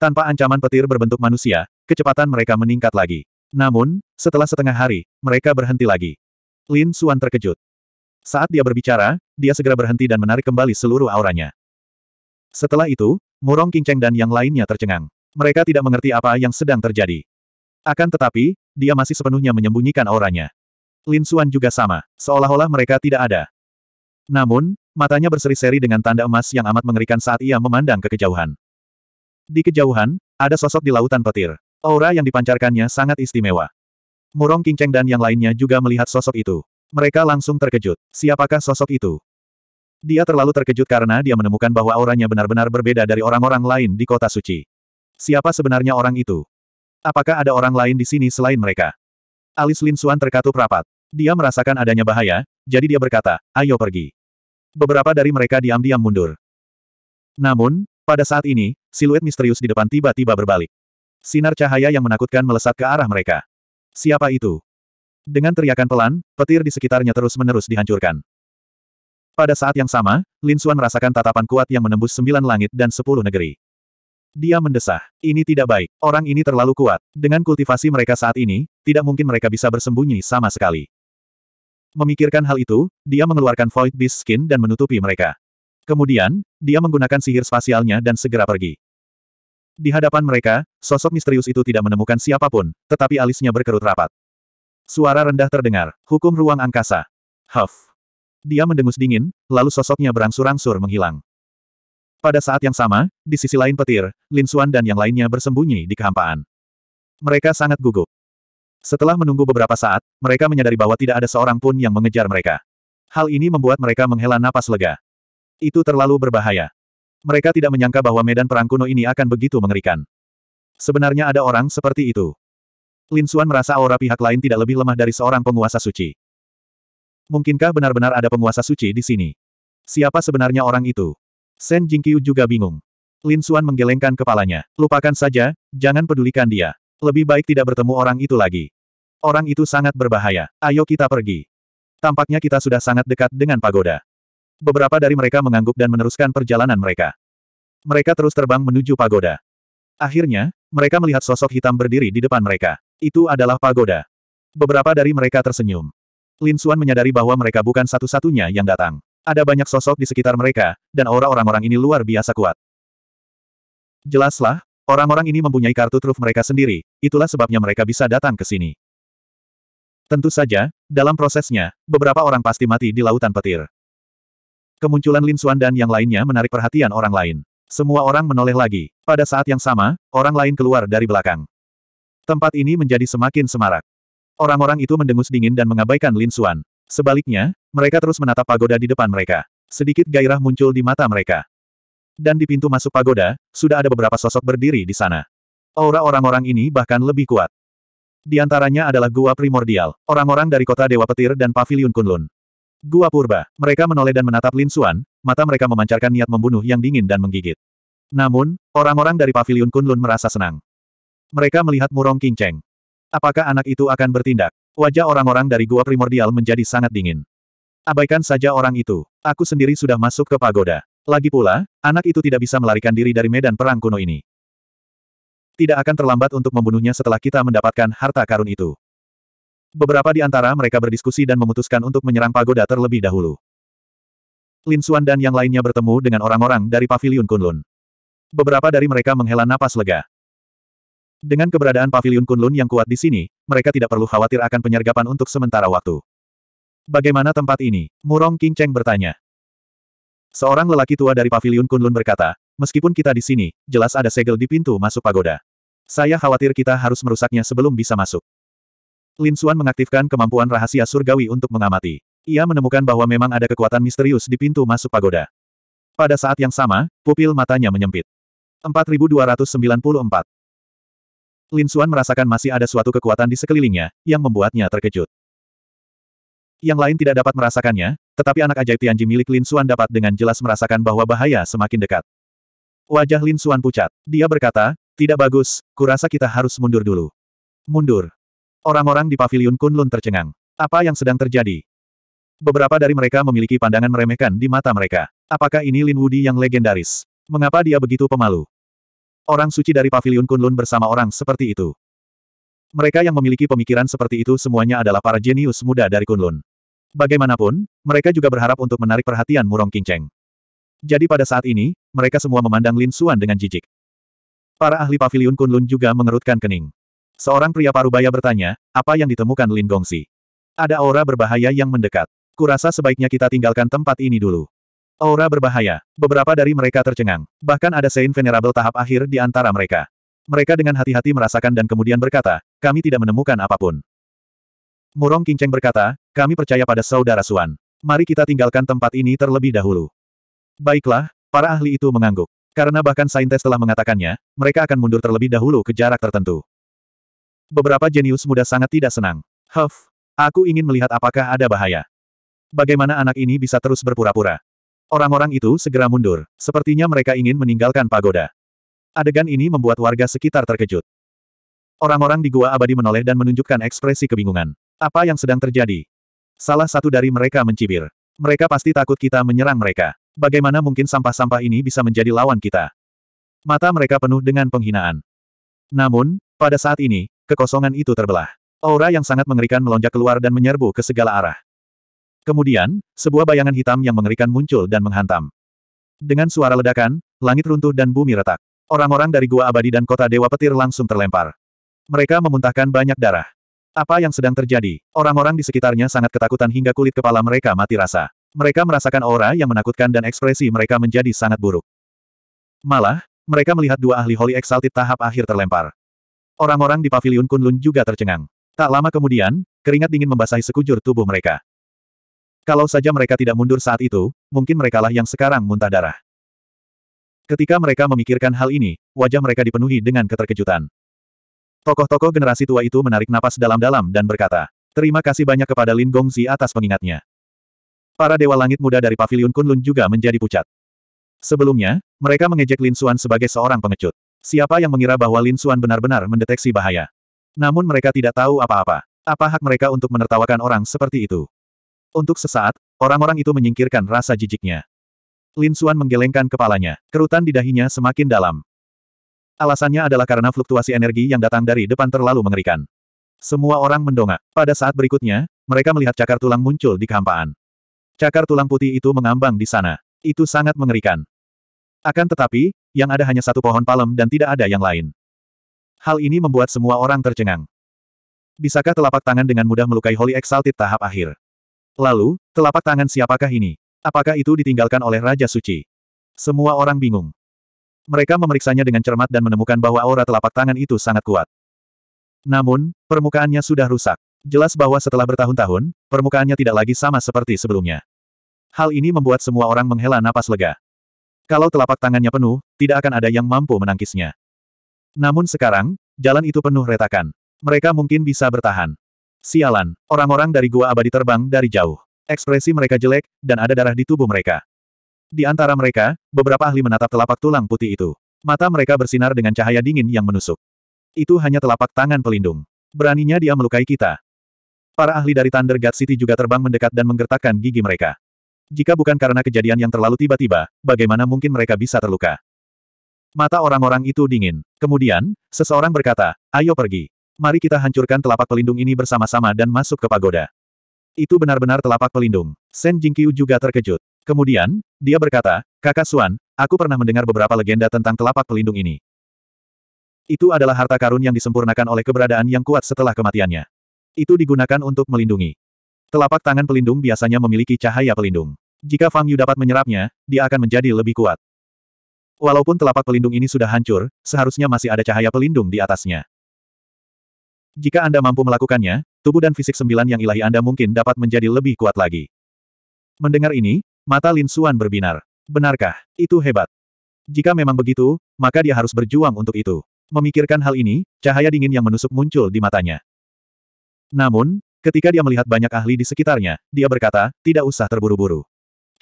Tanpa ancaman petir berbentuk manusia, kecepatan mereka meningkat lagi. Namun, setelah setengah hari, mereka berhenti lagi. Lin Suan terkejut. Saat dia berbicara, dia segera berhenti dan menarik kembali seluruh auranya. Setelah itu, Murong Qingcheng dan yang lainnya tercengang. Mereka tidak mengerti apa yang sedang terjadi. Akan tetapi, dia masih sepenuhnya menyembunyikan auranya. Lin Suan juga sama, seolah-olah mereka tidak ada. Namun, matanya berseri-seri dengan tanda emas yang amat mengerikan saat ia memandang ke kejauhan. Di kejauhan, ada sosok di lautan petir. Aura yang dipancarkannya sangat istimewa. Murong Cheng dan yang lainnya juga melihat sosok itu. Mereka langsung terkejut. Siapakah sosok itu? Dia terlalu terkejut karena dia menemukan bahwa auranya benar-benar berbeda dari orang-orang lain di kota suci. Siapa sebenarnya orang itu? Apakah ada orang lain di sini selain mereka? Alis Lin Suan terkatup rapat. Dia merasakan adanya bahaya, jadi dia berkata, ayo pergi. Beberapa dari mereka diam-diam mundur. Namun, pada saat ini, siluet misterius di depan tiba-tiba berbalik. Sinar cahaya yang menakutkan melesat ke arah mereka. Siapa itu? Dengan teriakan pelan, petir di sekitarnya terus-menerus dihancurkan. Pada saat yang sama, Lin Xuan merasakan tatapan kuat yang menembus sembilan langit dan sepuluh negeri. Dia mendesah. Ini tidak baik. Orang ini terlalu kuat. Dengan kultivasi mereka saat ini, tidak mungkin mereka bisa bersembunyi sama sekali. Memikirkan hal itu, dia mengeluarkan Void Beast Skin dan menutupi mereka. Kemudian, dia menggunakan sihir spasialnya dan segera pergi. Di hadapan mereka, sosok misterius itu tidak menemukan siapapun, tetapi alisnya berkerut rapat. Suara rendah terdengar, hukum ruang angkasa. Huff. Dia mendengus dingin, lalu sosoknya berangsur-angsur menghilang. Pada saat yang sama, di sisi lain petir, Lin Suan dan yang lainnya bersembunyi di kehampaan. Mereka sangat gugup. Setelah menunggu beberapa saat, mereka menyadari bahwa tidak ada seorang pun yang mengejar mereka. Hal ini membuat mereka menghela napas lega. Itu terlalu berbahaya. Mereka tidak menyangka bahwa medan perang kuno ini akan begitu mengerikan. Sebenarnya ada orang seperti itu. Lin Xuan merasa aura pihak lain tidak lebih lemah dari seorang penguasa suci. Mungkinkah benar-benar ada penguasa suci di sini? Siapa sebenarnya orang itu? Shen Jingqiu juga bingung. Lin Xuan menggelengkan kepalanya. Lupakan saja, jangan pedulikan dia. Lebih baik tidak bertemu orang itu lagi. Orang itu sangat berbahaya. Ayo kita pergi. Tampaknya kita sudah sangat dekat dengan pagoda. Beberapa dari mereka mengangguk dan meneruskan perjalanan mereka. Mereka terus terbang menuju pagoda. Akhirnya, mereka melihat sosok hitam berdiri di depan mereka. Itu adalah pagoda. Beberapa dari mereka tersenyum. Lin Xuan menyadari bahwa mereka bukan satu-satunya yang datang. Ada banyak sosok di sekitar mereka, dan aura orang-orang ini luar biasa kuat. Jelaslah, orang-orang ini mempunyai kartu truf mereka sendiri, itulah sebabnya mereka bisa datang ke sini. Tentu saja, dalam prosesnya, beberapa orang pasti mati di lautan petir. Kemunculan Lin Xuan dan yang lainnya menarik perhatian orang lain. Semua orang menoleh lagi. Pada saat yang sama, orang lain keluar dari belakang. Tempat ini menjadi semakin semarak. Orang-orang itu mendengus dingin dan mengabaikan Lin Xuan. Sebaliknya, mereka terus menatap pagoda di depan mereka. Sedikit gairah muncul di mata mereka. Dan di pintu masuk pagoda, sudah ada beberapa sosok berdiri di sana. Aura orang-orang ini bahkan lebih kuat. Di antaranya adalah gua primordial, orang-orang dari kota Dewa Petir dan Paviliun Kunlun. Gua purba. Mereka menoleh dan menatap Lin Xuan, mata mereka memancarkan niat membunuh yang dingin dan menggigit. Namun, orang-orang dari Paviliun Kunlun merasa senang. Mereka melihat Murong Cheng. Apakah anak itu akan bertindak? Wajah orang-orang dari gua primordial menjadi sangat dingin. Abaikan saja orang itu. Aku sendiri sudah masuk ke pagoda. Lagi pula, anak itu tidak bisa melarikan diri dari medan perang kuno ini. Tidak akan terlambat untuk membunuhnya setelah kita mendapatkan harta karun itu. Beberapa di antara mereka berdiskusi dan memutuskan untuk menyerang pagoda terlebih dahulu. Lin Xuan dan yang lainnya bertemu dengan orang-orang dari Paviliun Kunlun. Beberapa dari mereka menghela napas lega. Dengan keberadaan Paviliun Kunlun yang kuat di sini, mereka tidak perlu khawatir akan penyergapan untuk sementara waktu. Bagaimana tempat ini? Murong King Cheng bertanya. Seorang lelaki tua dari Paviliun Kunlun berkata, meskipun kita di sini, jelas ada segel di pintu masuk pagoda. Saya khawatir kita harus merusaknya sebelum bisa masuk. Lin Xuan mengaktifkan kemampuan rahasia surgawi untuk mengamati. Ia menemukan bahwa memang ada kekuatan misterius di pintu masuk pagoda. Pada saat yang sama, pupil matanya menyempit. 4294. Lin Xuan merasakan masih ada suatu kekuatan di sekelilingnya, yang membuatnya terkejut. Yang lain tidak dapat merasakannya, tetapi anak ajaib Tianji milik Lin Xuan dapat dengan jelas merasakan bahwa bahaya semakin dekat. Wajah Lin Xuan pucat. Dia berkata, tidak bagus, kurasa kita harus mundur dulu. Mundur. Orang-orang di pavilion Kunlun tercengang. Apa yang sedang terjadi? Beberapa dari mereka memiliki pandangan meremehkan di mata mereka. Apakah ini Lin Wudi yang legendaris? Mengapa dia begitu pemalu? Orang suci dari pavilion Kunlun bersama orang seperti itu. Mereka yang memiliki pemikiran seperti itu semuanya adalah para jenius muda dari Kunlun. Bagaimanapun, mereka juga berharap untuk menarik perhatian Murong Kingcheng. Jadi pada saat ini, mereka semua memandang Lin Xuan dengan jijik. Para ahli pavilion Kunlun juga mengerutkan kening. Seorang pria parubaya bertanya, apa yang ditemukan Lin Gongsi? Ada aura berbahaya yang mendekat. Kurasa sebaiknya kita tinggalkan tempat ini dulu. Aura berbahaya. Beberapa dari mereka tercengang. Bahkan ada Saint Venerable tahap akhir di antara mereka. Mereka dengan hati-hati merasakan dan kemudian berkata, kami tidak menemukan apapun. Murong Kinceng berkata, kami percaya pada saudara Suan. Mari kita tinggalkan tempat ini terlebih dahulu. Baiklah, para ahli itu mengangguk. Karena bahkan saintes telah mengatakannya, mereka akan mundur terlebih dahulu ke jarak tertentu. Beberapa jenius muda sangat tidak senang. Huff, aku ingin melihat apakah ada bahaya. Bagaimana anak ini bisa terus berpura-pura? Orang-orang itu segera mundur, sepertinya mereka ingin meninggalkan pagoda. Adegan ini membuat warga sekitar terkejut. Orang-orang di gua abadi menoleh dan menunjukkan ekspresi kebingungan. Apa yang sedang terjadi? Salah satu dari mereka mencibir. Mereka pasti takut kita menyerang mereka. Bagaimana mungkin sampah-sampah ini bisa menjadi lawan kita? Mata mereka penuh dengan penghinaan. Namun, pada saat ini, Kekosongan itu terbelah. Aura yang sangat mengerikan melonjak keluar dan menyerbu ke segala arah. Kemudian, sebuah bayangan hitam yang mengerikan muncul dan menghantam. Dengan suara ledakan, langit runtuh dan bumi retak. Orang-orang dari Gua Abadi dan Kota Dewa Petir langsung terlempar. Mereka memuntahkan banyak darah. Apa yang sedang terjadi? Orang-orang di sekitarnya sangat ketakutan hingga kulit kepala mereka mati rasa. Mereka merasakan aura yang menakutkan dan ekspresi mereka menjadi sangat buruk. Malah, mereka melihat dua ahli Holy Exalted tahap akhir terlempar. Orang-orang di Paviliun Kunlun juga tercengang. Tak lama kemudian, keringat dingin membasahi sekujur tubuh mereka. Kalau saja mereka tidak mundur saat itu, mungkin merekalah yang sekarang muntah darah. Ketika mereka memikirkan hal ini, wajah mereka dipenuhi dengan keterkejutan. Tokoh-tokoh generasi tua itu menarik napas dalam-dalam dan berkata, Terima kasih banyak kepada Lin Gongzi atas pengingatnya. Para Dewa Langit Muda dari Paviliun Kunlun juga menjadi pucat. Sebelumnya, mereka mengejek Lin Xuan sebagai seorang pengecut. Siapa yang mengira bahwa Lin Xuan benar-benar mendeteksi bahaya? Namun mereka tidak tahu apa-apa. Apa hak mereka untuk menertawakan orang seperti itu? Untuk sesaat, orang-orang itu menyingkirkan rasa jijiknya. Lin Xuan menggelengkan kepalanya. Kerutan di dahinya semakin dalam. Alasannya adalah karena fluktuasi energi yang datang dari depan terlalu mengerikan. Semua orang mendongak. Pada saat berikutnya, mereka melihat cakar tulang muncul di kehampaan. Cakar tulang putih itu mengambang di sana. Itu sangat mengerikan. Akan tetapi, yang ada hanya satu pohon palem dan tidak ada yang lain. Hal ini membuat semua orang tercengang. Bisakah telapak tangan dengan mudah melukai Holy Exalted tahap akhir? Lalu, telapak tangan siapakah ini? Apakah itu ditinggalkan oleh Raja Suci? Semua orang bingung. Mereka memeriksanya dengan cermat dan menemukan bahwa aura telapak tangan itu sangat kuat. Namun, permukaannya sudah rusak. Jelas bahwa setelah bertahun-tahun, permukaannya tidak lagi sama seperti sebelumnya. Hal ini membuat semua orang menghela napas lega. Kalau telapak tangannya penuh, tidak akan ada yang mampu menangkisnya. Namun sekarang, jalan itu penuh retakan. Mereka mungkin bisa bertahan. Sialan, orang-orang dari gua abadi terbang dari jauh. Ekspresi mereka jelek, dan ada darah di tubuh mereka. Di antara mereka, beberapa ahli menatap telapak tulang putih itu. Mata mereka bersinar dengan cahaya dingin yang menusuk. Itu hanya telapak tangan pelindung. Beraninya dia melukai kita. Para ahli dari Thunder God City juga terbang mendekat dan menggertakkan gigi mereka. Jika bukan karena kejadian yang terlalu tiba-tiba, bagaimana mungkin mereka bisa terluka? Mata orang-orang itu dingin. Kemudian, seseorang berkata, ayo pergi. Mari kita hancurkan telapak pelindung ini bersama-sama dan masuk ke pagoda. Itu benar-benar telapak pelindung. Shen Jingqiu juga terkejut. Kemudian, dia berkata, Kakak Suan, aku pernah mendengar beberapa legenda tentang telapak pelindung ini. Itu adalah harta karun yang disempurnakan oleh keberadaan yang kuat setelah kematiannya. Itu digunakan untuk melindungi. Telapak tangan pelindung biasanya memiliki cahaya pelindung. Jika Fang Yu dapat menyerapnya, dia akan menjadi lebih kuat. Walaupun telapak pelindung ini sudah hancur, seharusnya masih ada cahaya pelindung di atasnya. Jika Anda mampu melakukannya, tubuh dan fisik sembilan yang ilahi Anda mungkin dapat menjadi lebih kuat lagi. Mendengar ini, mata Lin Suan berbinar. Benarkah? Itu hebat. Jika memang begitu, maka dia harus berjuang untuk itu. Memikirkan hal ini, cahaya dingin yang menusuk muncul di matanya. Namun, Ketika dia melihat banyak ahli di sekitarnya, dia berkata, tidak usah terburu-buru.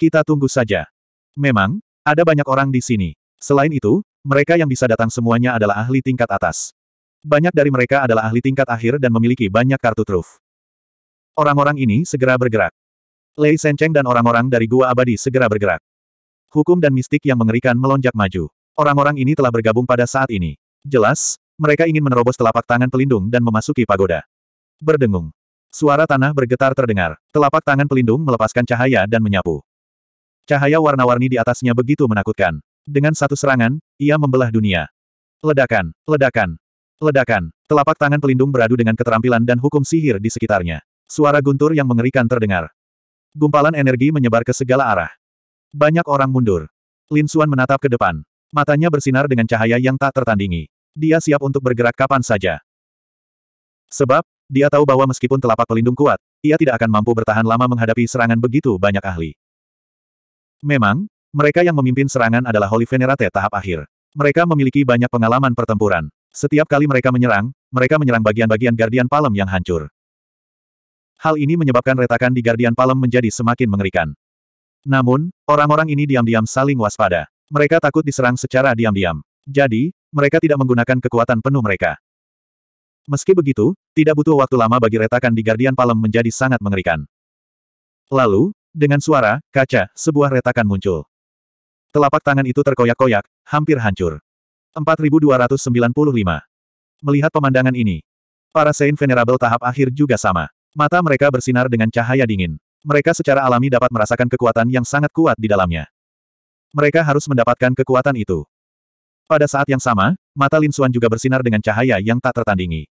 Kita tunggu saja. Memang, ada banyak orang di sini. Selain itu, mereka yang bisa datang semuanya adalah ahli tingkat atas. Banyak dari mereka adalah ahli tingkat akhir dan memiliki banyak kartu truf. Orang-orang ini segera bergerak. Lei Sencheng dan orang-orang dari Gua Abadi segera bergerak. Hukum dan mistik yang mengerikan melonjak maju. Orang-orang ini telah bergabung pada saat ini. Jelas, mereka ingin menerobos telapak tangan pelindung dan memasuki pagoda. Berdengung. Suara tanah bergetar terdengar. Telapak tangan pelindung melepaskan cahaya dan menyapu. Cahaya warna-warni di atasnya begitu menakutkan. Dengan satu serangan, ia membelah dunia. Ledakan, ledakan, ledakan. Telapak tangan pelindung beradu dengan keterampilan dan hukum sihir di sekitarnya. Suara guntur yang mengerikan terdengar. Gumpalan energi menyebar ke segala arah. Banyak orang mundur. Lin Xuan menatap ke depan. Matanya bersinar dengan cahaya yang tak tertandingi. Dia siap untuk bergerak kapan saja. Sebab, dia tahu bahwa meskipun telapak pelindung kuat, ia tidak akan mampu bertahan lama menghadapi serangan begitu banyak ahli. Memang, mereka yang memimpin serangan adalah Holy Venerate tahap akhir. Mereka memiliki banyak pengalaman pertempuran. Setiap kali mereka menyerang, mereka menyerang bagian-bagian Guardian Palem yang hancur. Hal ini menyebabkan retakan di Guardian Palem menjadi semakin mengerikan. Namun, orang-orang ini diam-diam saling waspada. Mereka takut diserang secara diam-diam. Jadi, mereka tidak menggunakan kekuatan penuh mereka. Meski begitu, tidak butuh waktu lama bagi retakan di Guardian Palem menjadi sangat mengerikan. Lalu, dengan suara, kaca, sebuah retakan muncul. Telapak tangan itu terkoyak-koyak, hampir hancur. 4295. Melihat pemandangan ini, para Saint Venerable tahap akhir juga sama. Mata mereka bersinar dengan cahaya dingin. Mereka secara alami dapat merasakan kekuatan yang sangat kuat di dalamnya. Mereka harus mendapatkan kekuatan itu. Pada saat yang sama, mata Lin Suan juga bersinar dengan cahaya yang tak tertandingi.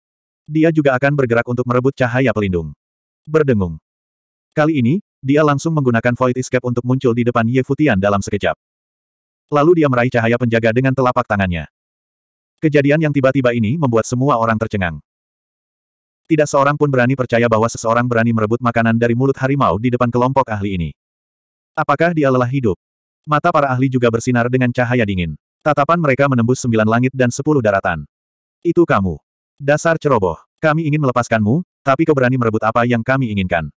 Dia juga akan bergerak untuk merebut cahaya pelindung. Berdengung. Kali ini, dia langsung menggunakan Void Escape untuk muncul di depan Ye Futian dalam sekejap. Lalu dia meraih cahaya penjaga dengan telapak tangannya. Kejadian yang tiba-tiba ini membuat semua orang tercengang. Tidak seorang pun berani percaya bahwa seseorang berani merebut makanan dari mulut harimau di depan kelompok ahli ini. Apakah dia lelah hidup? Mata para ahli juga bersinar dengan cahaya dingin. Tatapan mereka menembus sembilan langit dan sepuluh daratan. Itu kamu. Dasar ceroboh. Kami ingin melepaskanmu, tapi kau berani merebut apa yang kami inginkan.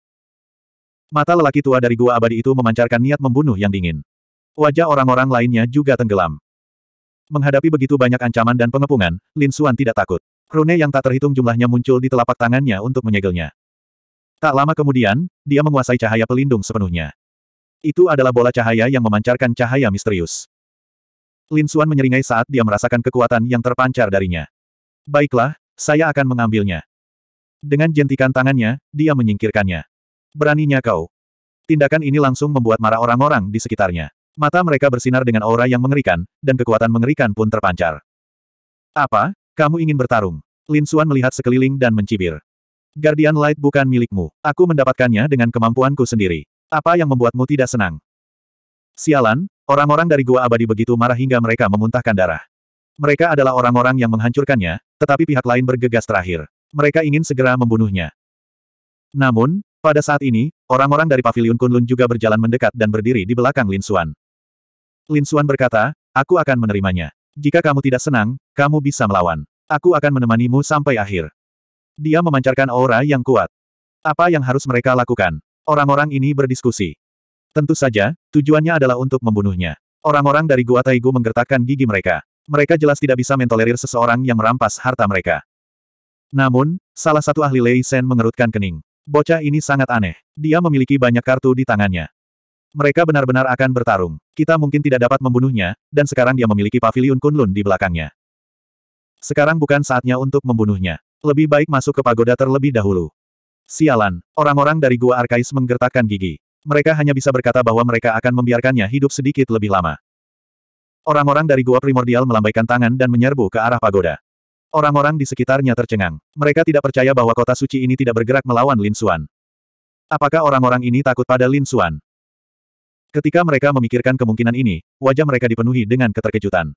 Mata lelaki tua dari gua abadi itu memancarkan niat membunuh yang dingin. Wajah orang-orang lainnya juga tenggelam. Menghadapi begitu banyak ancaman dan pengepungan, Lin Xuan tidak takut. Rune yang tak terhitung jumlahnya muncul di telapak tangannya untuk menyegelnya. Tak lama kemudian, dia menguasai cahaya pelindung sepenuhnya. Itu adalah bola cahaya yang memancarkan cahaya misterius. Lin Xuan menyeringai saat dia merasakan kekuatan yang terpancar darinya. Baiklah, saya akan mengambilnya. Dengan jentikan tangannya, dia menyingkirkannya. Beraninya kau. Tindakan ini langsung membuat marah orang-orang di sekitarnya. Mata mereka bersinar dengan aura yang mengerikan, dan kekuatan mengerikan pun terpancar. Apa? Kamu ingin bertarung? Lin Xuan melihat sekeliling dan mencibir. Guardian Light bukan milikmu. Aku mendapatkannya dengan kemampuanku sendiri. Apa yang membuatmu tidak senang? Sialan, orang-orang dari gua abadi begitu marah hingga mereka memuntahkan darah. Mereka adalah orang-orang yang menghancurkannya, tetapi pihak lain bergegas terakhir. Mereka ingin segera membunuhnya. Namun, pada saat ini, orang-orang dari Paviliun Kunlun juga berjalan mendekat dan berdiri di belakang Lin Xuan. Lin Xuan berkata, aku akan menerimanya. Jika kamu tidak senang, kamu bisa melawan. Aku akan menemanimu sampai akhir. Dia memancarkan aura yang kuat. Apa yang harus mereka lakukan? Orang-orang ini berdiskusi. Tentu saja, tujuannya adalah untuk membunuhnya. Orang-orang dari Gua Taigu menggertakkan gigi mereka. Mereka jelas tidak bisa mentolerir seseorang yang merampas harta mereka. Namun, salah satu ahli Lei Sen mengerutkan kening. Bocah ini sangat aneh. Dia memiliki banyak kartu di tangannya. Mereka benar-benar akan bertarung. Kita mungkin tidak dapat membunuhnya, dan sekarang dia memiliki pavilion Kunlun di belakangnya. Sekarang bukan saatnya untuk membunuhnya. Lebih baik masuk ke pagoda terlebih dahulu. Sialan, orang-orang dari Gua Arkais menggertakkan gigi. Mereka hanya bisa berkata bahwa mereka akan membiarkannya hidup sedikit lebih lama. Orang-orang dari gua primordial melambaikan tangan dan menyerbu ke arah pagoda. Orang-orang di sekitarnya tercengang. Mereka tidak percaya bahwa kota suci ini tidak bergerak melawan Lin Xuan. Apakah orang-orang ini takut pada Lin Xuan? Ketika mereka memikirkan kemungkinan ini, wajah mereka dipenuhi dengan keterkejutan.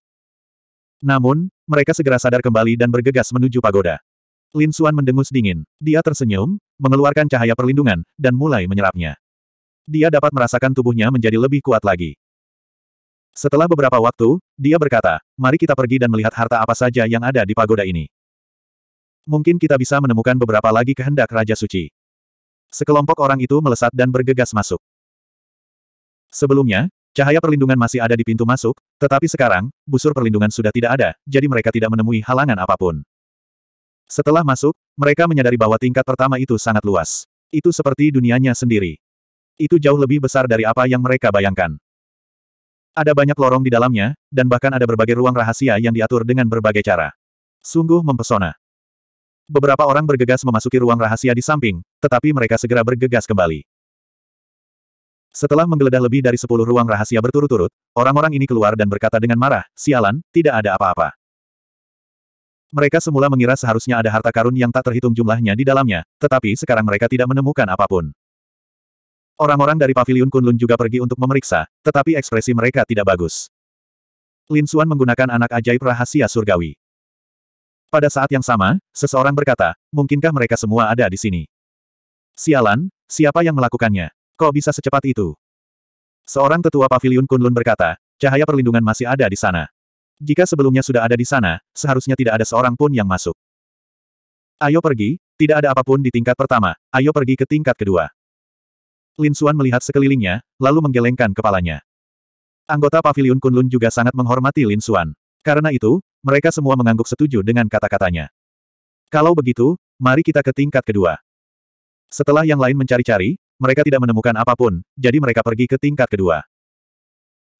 Namun, mereka segera sadar kembali dan bergegas menuju pagoda. Lin Xuan mendengus dingin. Dia tersenyum, mengeluarkan cahaya perlindungan, dan mulai menyerapnya. Dia dapat merasakan tubuhnya menjadi lebih kuat lagi. Setelah beberapa waktu, dia berkata, mari kita pergi dan melihat harta apa saja yang ada di pagoda ini. Mungkin kita bisa menemukan beberapa lagi kehendak Raja Suci. Sekelompok orang itu melesat dan bergegas masuk. Sebelumnya, cahaya perlindungan masih ada di pintu masuk, tetapi sekarang, busur perlindungan sudah tidak ada, jadi mereka tidak menemui halangan apapun. Setelah masuk, mereka menyadari bahwa tingkat pertama itu sangat luas. Itu seperti dunianya sendiri. Itu jauh lebih besar dari apa yang mereka bayangkan. Ada banyak lorong di dalamnya, dan bahkan ada berbagai ruang rahasia yang diatur dengan berbagai cara. Sungguh mempesona. Beberapa orang bergegas memasuki ruang rahasia di samping, tetapi mereka segera bergegas kembali. Setelah menggeledah lebih dari sepuluh ruang rahasia berturut-turut, orang-orang ini keluar dan berkata dengan marah, sialan, tidak ada apa-apa. Mereka semula mengira seharusnya ada harta karun yang tak terhitung jumlahnya di dalamnya, tetapi sekarang mereka tidak menemukan apapun. Orang-orang dari Paviliun Kunlun juga pergi untuk memeriksa, tetapi ekspresi mereka tidak bagus. Lin Suan menggunakan anak ajaib rahasia surgawi. Pada saat yang sama, seseorang berkata, mungkinkah mereka semua ada di sini? Sialan, siapa yang melakukannya? Kok bisa secepat itu? Seorang tetua Paviliun Kunlun berkata, cahaya perlindungan masih ada di sana. Jika sebelumnya sudah ada di sana, seharusnya tidak ada seorang pun yang masuk. Ayo pergi, tidak ada apapun di tingkat pertama, ayo pergi ke tingkat kedua. Lin Suan melihat sekelilingnya, lalu menggelengkan kepalanya. Anggota Paviliun Kunlun juga sangat menghormati Lin Suan. Karena itu, mereka semua mengangguk setuju dengan kata-katanya. Kalau begitu, mari kita ke tingkat kedua. Setelah yang lain mencari-cari, mereka tidak menemukan apapun, jadi mereka pergi ke tingkat kedua.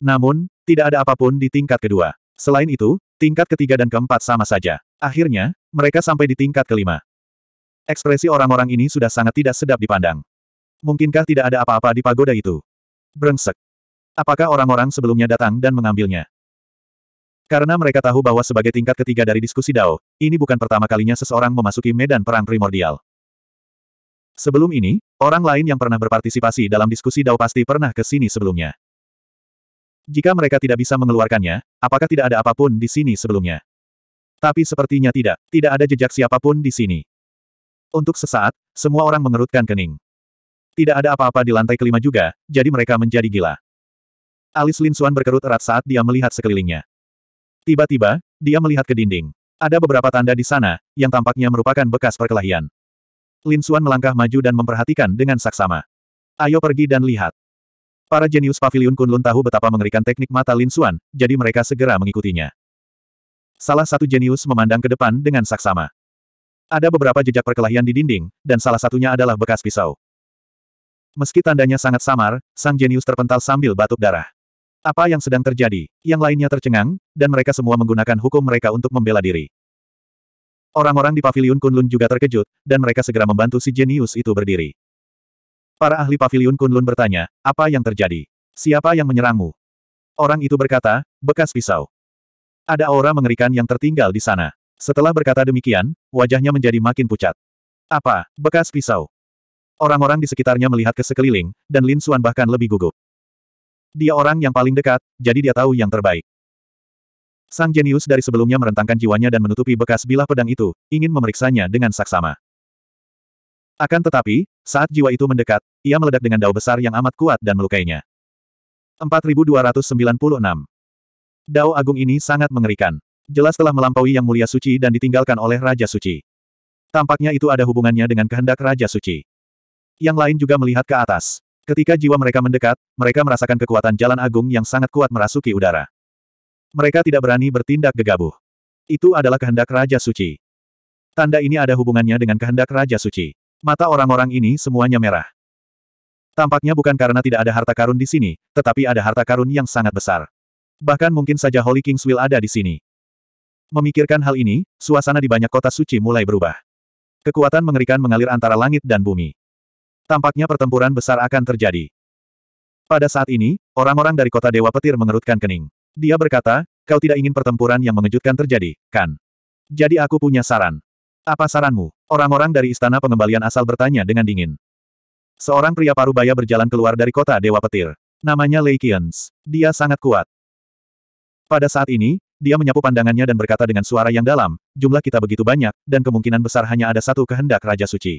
Namun, tidak ada apapun di tingkat kedua. Selain itu, tingkat ketiga dan keempat sama saja. Akhirnya, mereka sampai di tingkat kelima. Ekspresi orang-orang ini sudah sangat tidak sedap dipandang. Mungkinkah tidak ada apa-apa di pagoda itu? Brengsek. Apakah orang-orang sebelumnya datang dan mengambilnya? Karena mereka tahu bahwa sebagai tingkat ketiga dari diskusi Dao, ini bukan pertama kalinya seseorang memasuki medan perang primordial. Sebelum ini, orang lain yang pernah berpartisipasi dalam diskusi Dao pasti pernah ke sini sebelumnya. Jika mereka tidak bisa mengeluarkannya, apakah tidak ada apapun di sini sebelumnya? Tapi sepertinya tidak, tidak ada jejak siapapun di sini. Untuk sesaat, semua orang mengerutkan kening. Tidak ada apa-apa di lantai kelima juga, jadi mereka menjadi gila. Alis Lin Suan berkerut erat saat dia melihat sekelilingnya. Tiba-tiba, dia melihat ke dinding. Ada beberapa tanda di sana, yang tampaknya merupakan bekas perkelahian. Lin Suan melangkah maju dan memperhatikan dengan saksama. Ayo pergi dan lihat. Para jenius pavilion Kunlun tahu betapa mengerikan teknik mata Lin Suan, jadi mereka segera mengikutinya. Salah satu jenius memandang ke depan dengan saksama. Ada beberapa jejak perkelahian di dinding, dan salah satunya adalah bekas pisau. Meski tandanya sangat samar, sang jenius terpental sambil batuk darah. Apa yang sedang terjadi? Yang lainnya tercengang, dan mereka semua menggunakan hukum mereka untuk membela diri. Orang-orang di paviliun Kunlun juga terkejut, dan mereka segera membantu si jenius itu berdiri. Para ahli paviliun Kunlun bertanya, apa yang terjadi? Siapa yang menyerangmu? Orang itu berkata, bekas pisau. Ada aura mengerikan yang tertinggal di sana. Setelah berkata demikian, wajahnya menjadi makin pucat. Apa, bekas pisau? Orang-orang di sekitarnya melihat ke sekeliling, dan Lin Xuan bahkan lebih gugup. Dia orang yang paling dekat, jadi dia tahu yang terbaik. Sang jenius dari sebelumnya merentangkan jiwanya dan menutupi bekas bilah pedang itu, ingin memeriksanya dengan saksama. Akan tetapi, saat jiwa itu mendekat, ia meledak dengan dao besar yang amat kuat dan melukainya. 4296 Dao agung ini sangat mengerikan. Jelas telah melampaui yang mulia suci dan ditinggalkan oleh Raja Suci. Tampaknya itu ada hubungannya dengan kehendak Raja Suci. Yang lain juga melihat ke atas. Ketika jiwa mereka mendekat, mereka merasakan kekuatan jalan agung yang sangat kuat merasuki udara. Mereka tidak berani bertindak gegabah. Itu adalah kehendak Raja Suci. Tanda ini ada hubungannya dengan kehendak Raja Suci. Mata orang-orang ini semuanya merah. Tampaknya bukan karena tidak ada harta karun di sini, tetapi ada harta karun yang sangat besar. Bahkan mungkin saja Holy King's Will ada di sini. Memikirkan hal ini, suasana di banyak kota suci mulai berubah. Kekuatan mengerikan mengalir antara langit dan bumi tampaknya pertempuran besar akan terjadi. Pada saat ini, orang-orang dari kota Dewa Petir mengerutkan kening. Dia berkata, kau tidak ingin pertempuran yang mengejutkan terjadi, kan? Jadi aku punya saran. Apa saranmu? Orang-orang dari Istana Pengembalian asal bertanya dengan dingin. Seorang pria parubaya berjalan keluar dari kota Dewa Petir. Namanya Lei Dia sangat kuat. Pada saat ini, dia menyapu pandangannya dan berkata dengan suara yang dalam, jumlah kita begitu banyak, dan kemungkinan besar hanya ada satu kehendak Raja Suci.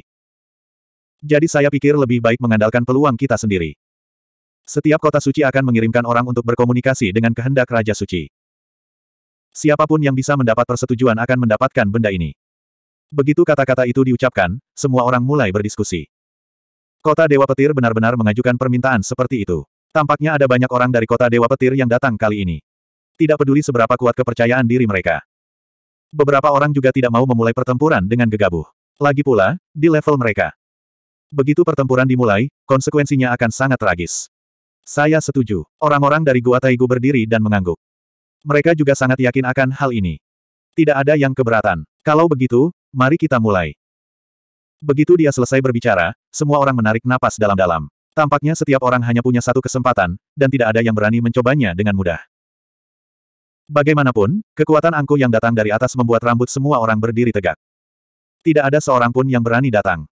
Jadi saya pikir lebih baik mengandalkan peluang kita sendiri. Setiap kota suci akan mengirimkan orang untuk berkomunikasi dengan kehendak Raja Suci. Siapapun yang bisa mendapat persetujuan akan mendapatkan benda ini. Begitu kata-kata itu diucapkan, semua orang mulai berdiskusi. Kota Dewa Petir benar-benar mengajukan permintaan seperti itu. Tampaknya ada banyak orang dari kota Dewa Petir yang datang kali ini. Tidak peduli seberapa kuat kepercayaan diri mereka. Beberapa orang juga tidak mau memulai pertempuran dengan gegabah. Lagi pula, di level mereka, Begitu pertempuran dimulai, konsekuensinya akan sangat tragis. Saya setuju. Orang-orang dari Gua Taigu berdiri dan mengangguk. Mereka juga sangat yakin akan hal ini. Tidak ada yang keberatan. Kalau begitu, mari kita mulai. Begitu dia selesai berbicara, semua orang menarik napas dalam-dalam. Tampaknya setiap orang hanya punya satu kesempatan, dan tidak ada yang berani mencobanya dengan mudah. Bagaimanapun, kekuatan angku yang datang dari atas membuat rambut semua orang berdiri tegak. Tidak ada seorang pun yang berani datang.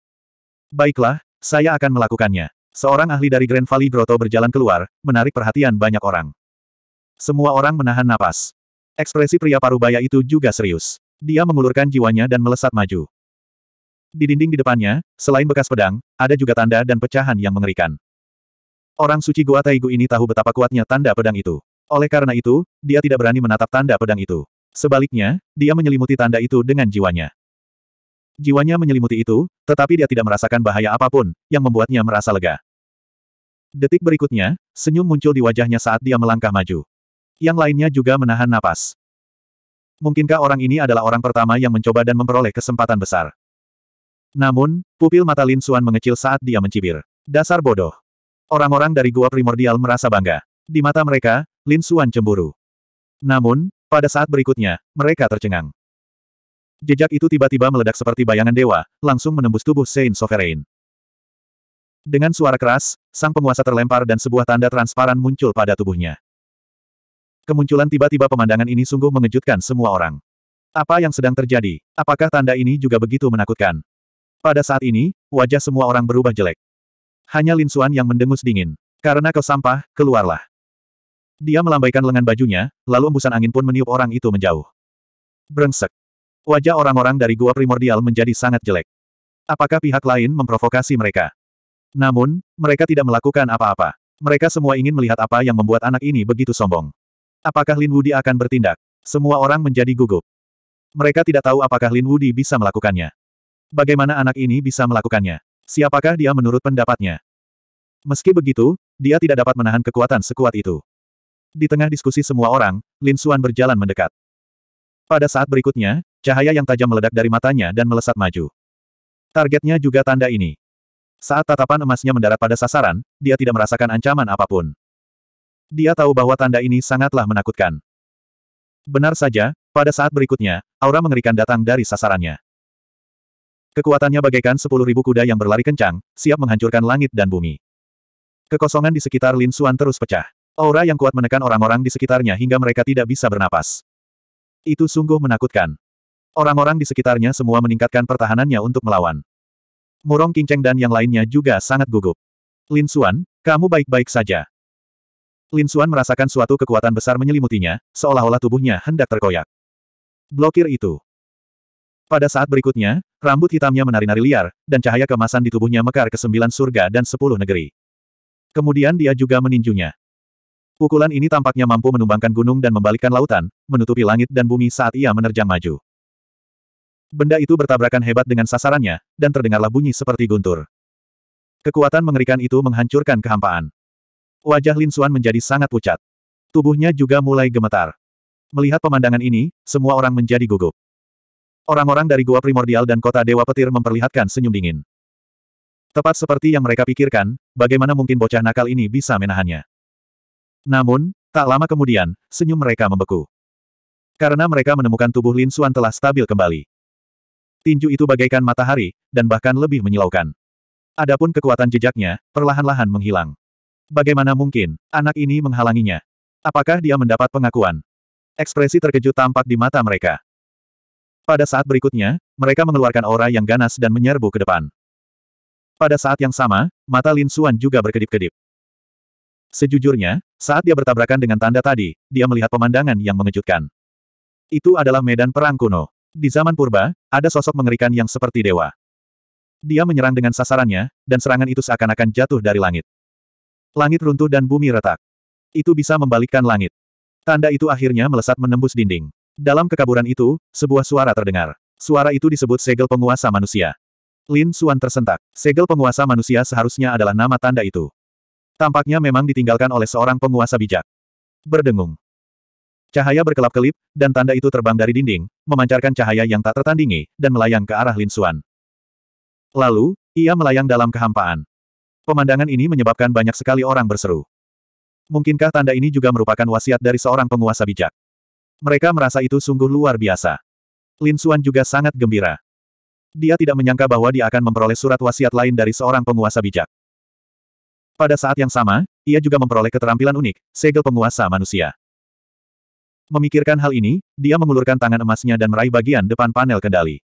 Baiklah, saya akan melakukannya. Seorang ahli dari Grand Valley Grotto berjalan keluar, menarik perhatian banyak orang. Semua orang menahan napas. Ekspresi pria parubaya itu juga serius. Dia mengulurkan jiwanya dan melesat maju. Di dinding di depannya, selain bekas pedang, ada juga tanda dan pecahan yang mengerikan. Orang suci Gua Taigu ini tahu betapa kuatnya tanda pedang itu. Oleh karena itu, dia tidak berani menatap tanda pedang itu. Sebaliknya, dia menyelimuti tanda itu dengan jiwanya. Jiwanya menyelimuti itu, tetapi dia tidak merasakan bahaya apapun, yang membuatnya merasa lega. Detik berikutnya, senyum muncul di wajahnya saat dia melangkah maju. Yang lainnya juga menahan napas. Mungkinkah orang ini adalah orang pertama yang mencoba dan memperoleh kesempatan besar? Namun, pupil mata Lin Xuan mengecil saat dia mencibir. Dasar bodoh. Orang-orang dari gua primordial merasa bangga. Di mata mereka, Lin Xuan cemburu. Namun, pada saat berikutnya, mereka tercengang. Jejak itu tiba-tiba meledak seperti bayangan dewa, langsung menembus tubuh Saint Sovereign. Dengan suara keras, sang penguasa terlempar dan sebuah tanda transparan muncul pada tubuhnya. Kemunculan tiba-tiba pemandangan ini sungguh mengejutkan semua orang. Apa yang sedang terjadi? Apakah tanda ini juga begitu menakutkan? Pada saat ini, wajah semua orang berubah jelek. Hanya Lin Xuan yang mendengus dingin. Karena kau sampah, keluarlah. Dia melambaikan lengan bajunya, lalu embusan angin pun meniup orang itu menjauh. Brengsek. Wajah orang-orang dari gua primordial menjadi sangat jelek. Apakah pihak lain memprovokasi mereka? Namun, mereka tidak melakukan apa-apa. Mereka semua ingin melihat apa yang membuat anak ini begitu sombong. Apakah Lin Wudi akan bertindak? Semua orang menjadi gugup. Mereka tidak tahu apakah Lin Wudi bisa melakukannya. Bagaimana anak ini bisa melakukannya? Siapakah dia menurut pendapatnya? Meski begitu, dia tidak dapat menahan kekuatan sekuat itu. Di tengah diskusi semua orang, Lin Xuan berjalan mendekat. Pada saat berikutnya, Cahaya yang tajam meledak dari matanya dan melesat maju. Targetnya juga tanda ini. Saat tatapan emasnya mendarat pada sasaran, dia tidak merasakan ancaman apapun. Dia tahu bahwa tanda ini sangatlah menakutkan. Benar saja, pada saat berikutnya, aura mengerikan datang dari sasarannya. Kekuatannya bagaikan sepuluh ribu kuda yang berlari kencang, siap menghancurkan langit dan bumi. Kekosongan di sekitar Lin Xuan terus pecah. Aura yang kuat menekan orang-orang di sekitarnya hingga mereka tidak bisa bernapas. Itu sungguh menakutkan. Orang-orang di sekitarnya semua meningkatkan pertahanannya untuk melawan. Murong Kinceng dan yang lainnya juga sangat gugup. Lin Xuan, kamu baik-baik saja. Lin Xuan merasakan suatu kekuatan besar menyelimutinya, seolah-olah tubuhnya hendak terkoyak. Blokir itu. Pada saat berikutnya, rambut hitamnya menari-nari liar, dan cahaya kemasan di tubuhnya mekar ke sembilan surga dan sepuluh negeri. Kemudian dia juga meninjunya. Pukulan ini tampaknya mampu menumbangkan gunung dan membalikkan lautan, menutupi langit dan bumi saat ia menerjang maju. Benda itu bertabrakan hebat dengan sasarannya, dan terdengarlah bunyi seperti guntur. Kekuatan mengerikan itu menghancurkan kehampaan. Wajah Lin Xuan menjadi sangat pucat. Tubuhnya juga mulai gemetar. Melihat pemandangan ini, semua orang menjadi gugup. Orang-orang dari Gua Primordial dan Kota Dewa Petir memperlihatkan senyum dingin. Tepat seperti yang mereka pikirkan, bagaimana mungkin bocah nakal ini bisa menahannya. Namun, tak lama kemudian, senyum mereka membeku. Karena mereka menemukan tubuh Lin Xuan telah stabil kembali. Tinju itu bagaikan matahari, dan bahkan lebih menyilaukan. Adapun kekuatan jejaknya, perlahan-lahan menghilang. Bagaimana mungkin, anak ini menghalanginya? Apakah dia mendapat pengakuan? Ekspresi terkejut tampak di mata mereka. Pada saat berikutnya, mereka mengeluarkan aura yang ganas dan menyerbu ke depan. Pada saat yang sama, mata Lin Suan juga berkedip-kedip. Sejujurnya, saat dia bertabrakan dengan tanda tadi, dia melihat pemandangan yang mengejutkan. Itu adalah medan perang kuno. Di zaman purba, ada sosok mengerikan yang seperti dewa. Dia menyerang dengan sasarannya, dan serangan itu seakan-akan jatuh dari langit. Langit runtuh dan bumi retak. Itu bisa membalikkan langit. Tanda itu akhirnya melesat menembus dinding. Dalam kekaburan itu, sebuah suara terdengar. Suara itu disebut segel penguasa manusia. Lin Suan tersentak. Segel penguasa manusia seharusnya adalah nama tanda itu. Tampaknya memang ditinggalkan oleh seorang penguasa bijak. Berdengung. Cahaya berkelap-kelip, dan tanda itu terbang dari dinding, memancarkan cahaya yang tak tertandingi, dan melayang ke arah Lin Xuan. Lalu, ia melayang dalam kehampaan. Pemandangan ini menyebabkan banyak sekali orang berseru. Mungkinkah tanda ini juga merupakan wasiat dari seorang penguasa bijak? Mereka merasa itu sungguh luar biasa. Lin Xuan juga sangat gembira. Dia tidak menyangka bahwa dia akan memperoleh surat wasiat lain dari seorang penguasa bijak. Pada saat yang sama, ia juga memperoleh keterampilan unik, segel penguasa manusia. Memikirkan hal ini, dia mengulurkan tangan emasnya dan meraih bagian depan panel kendali.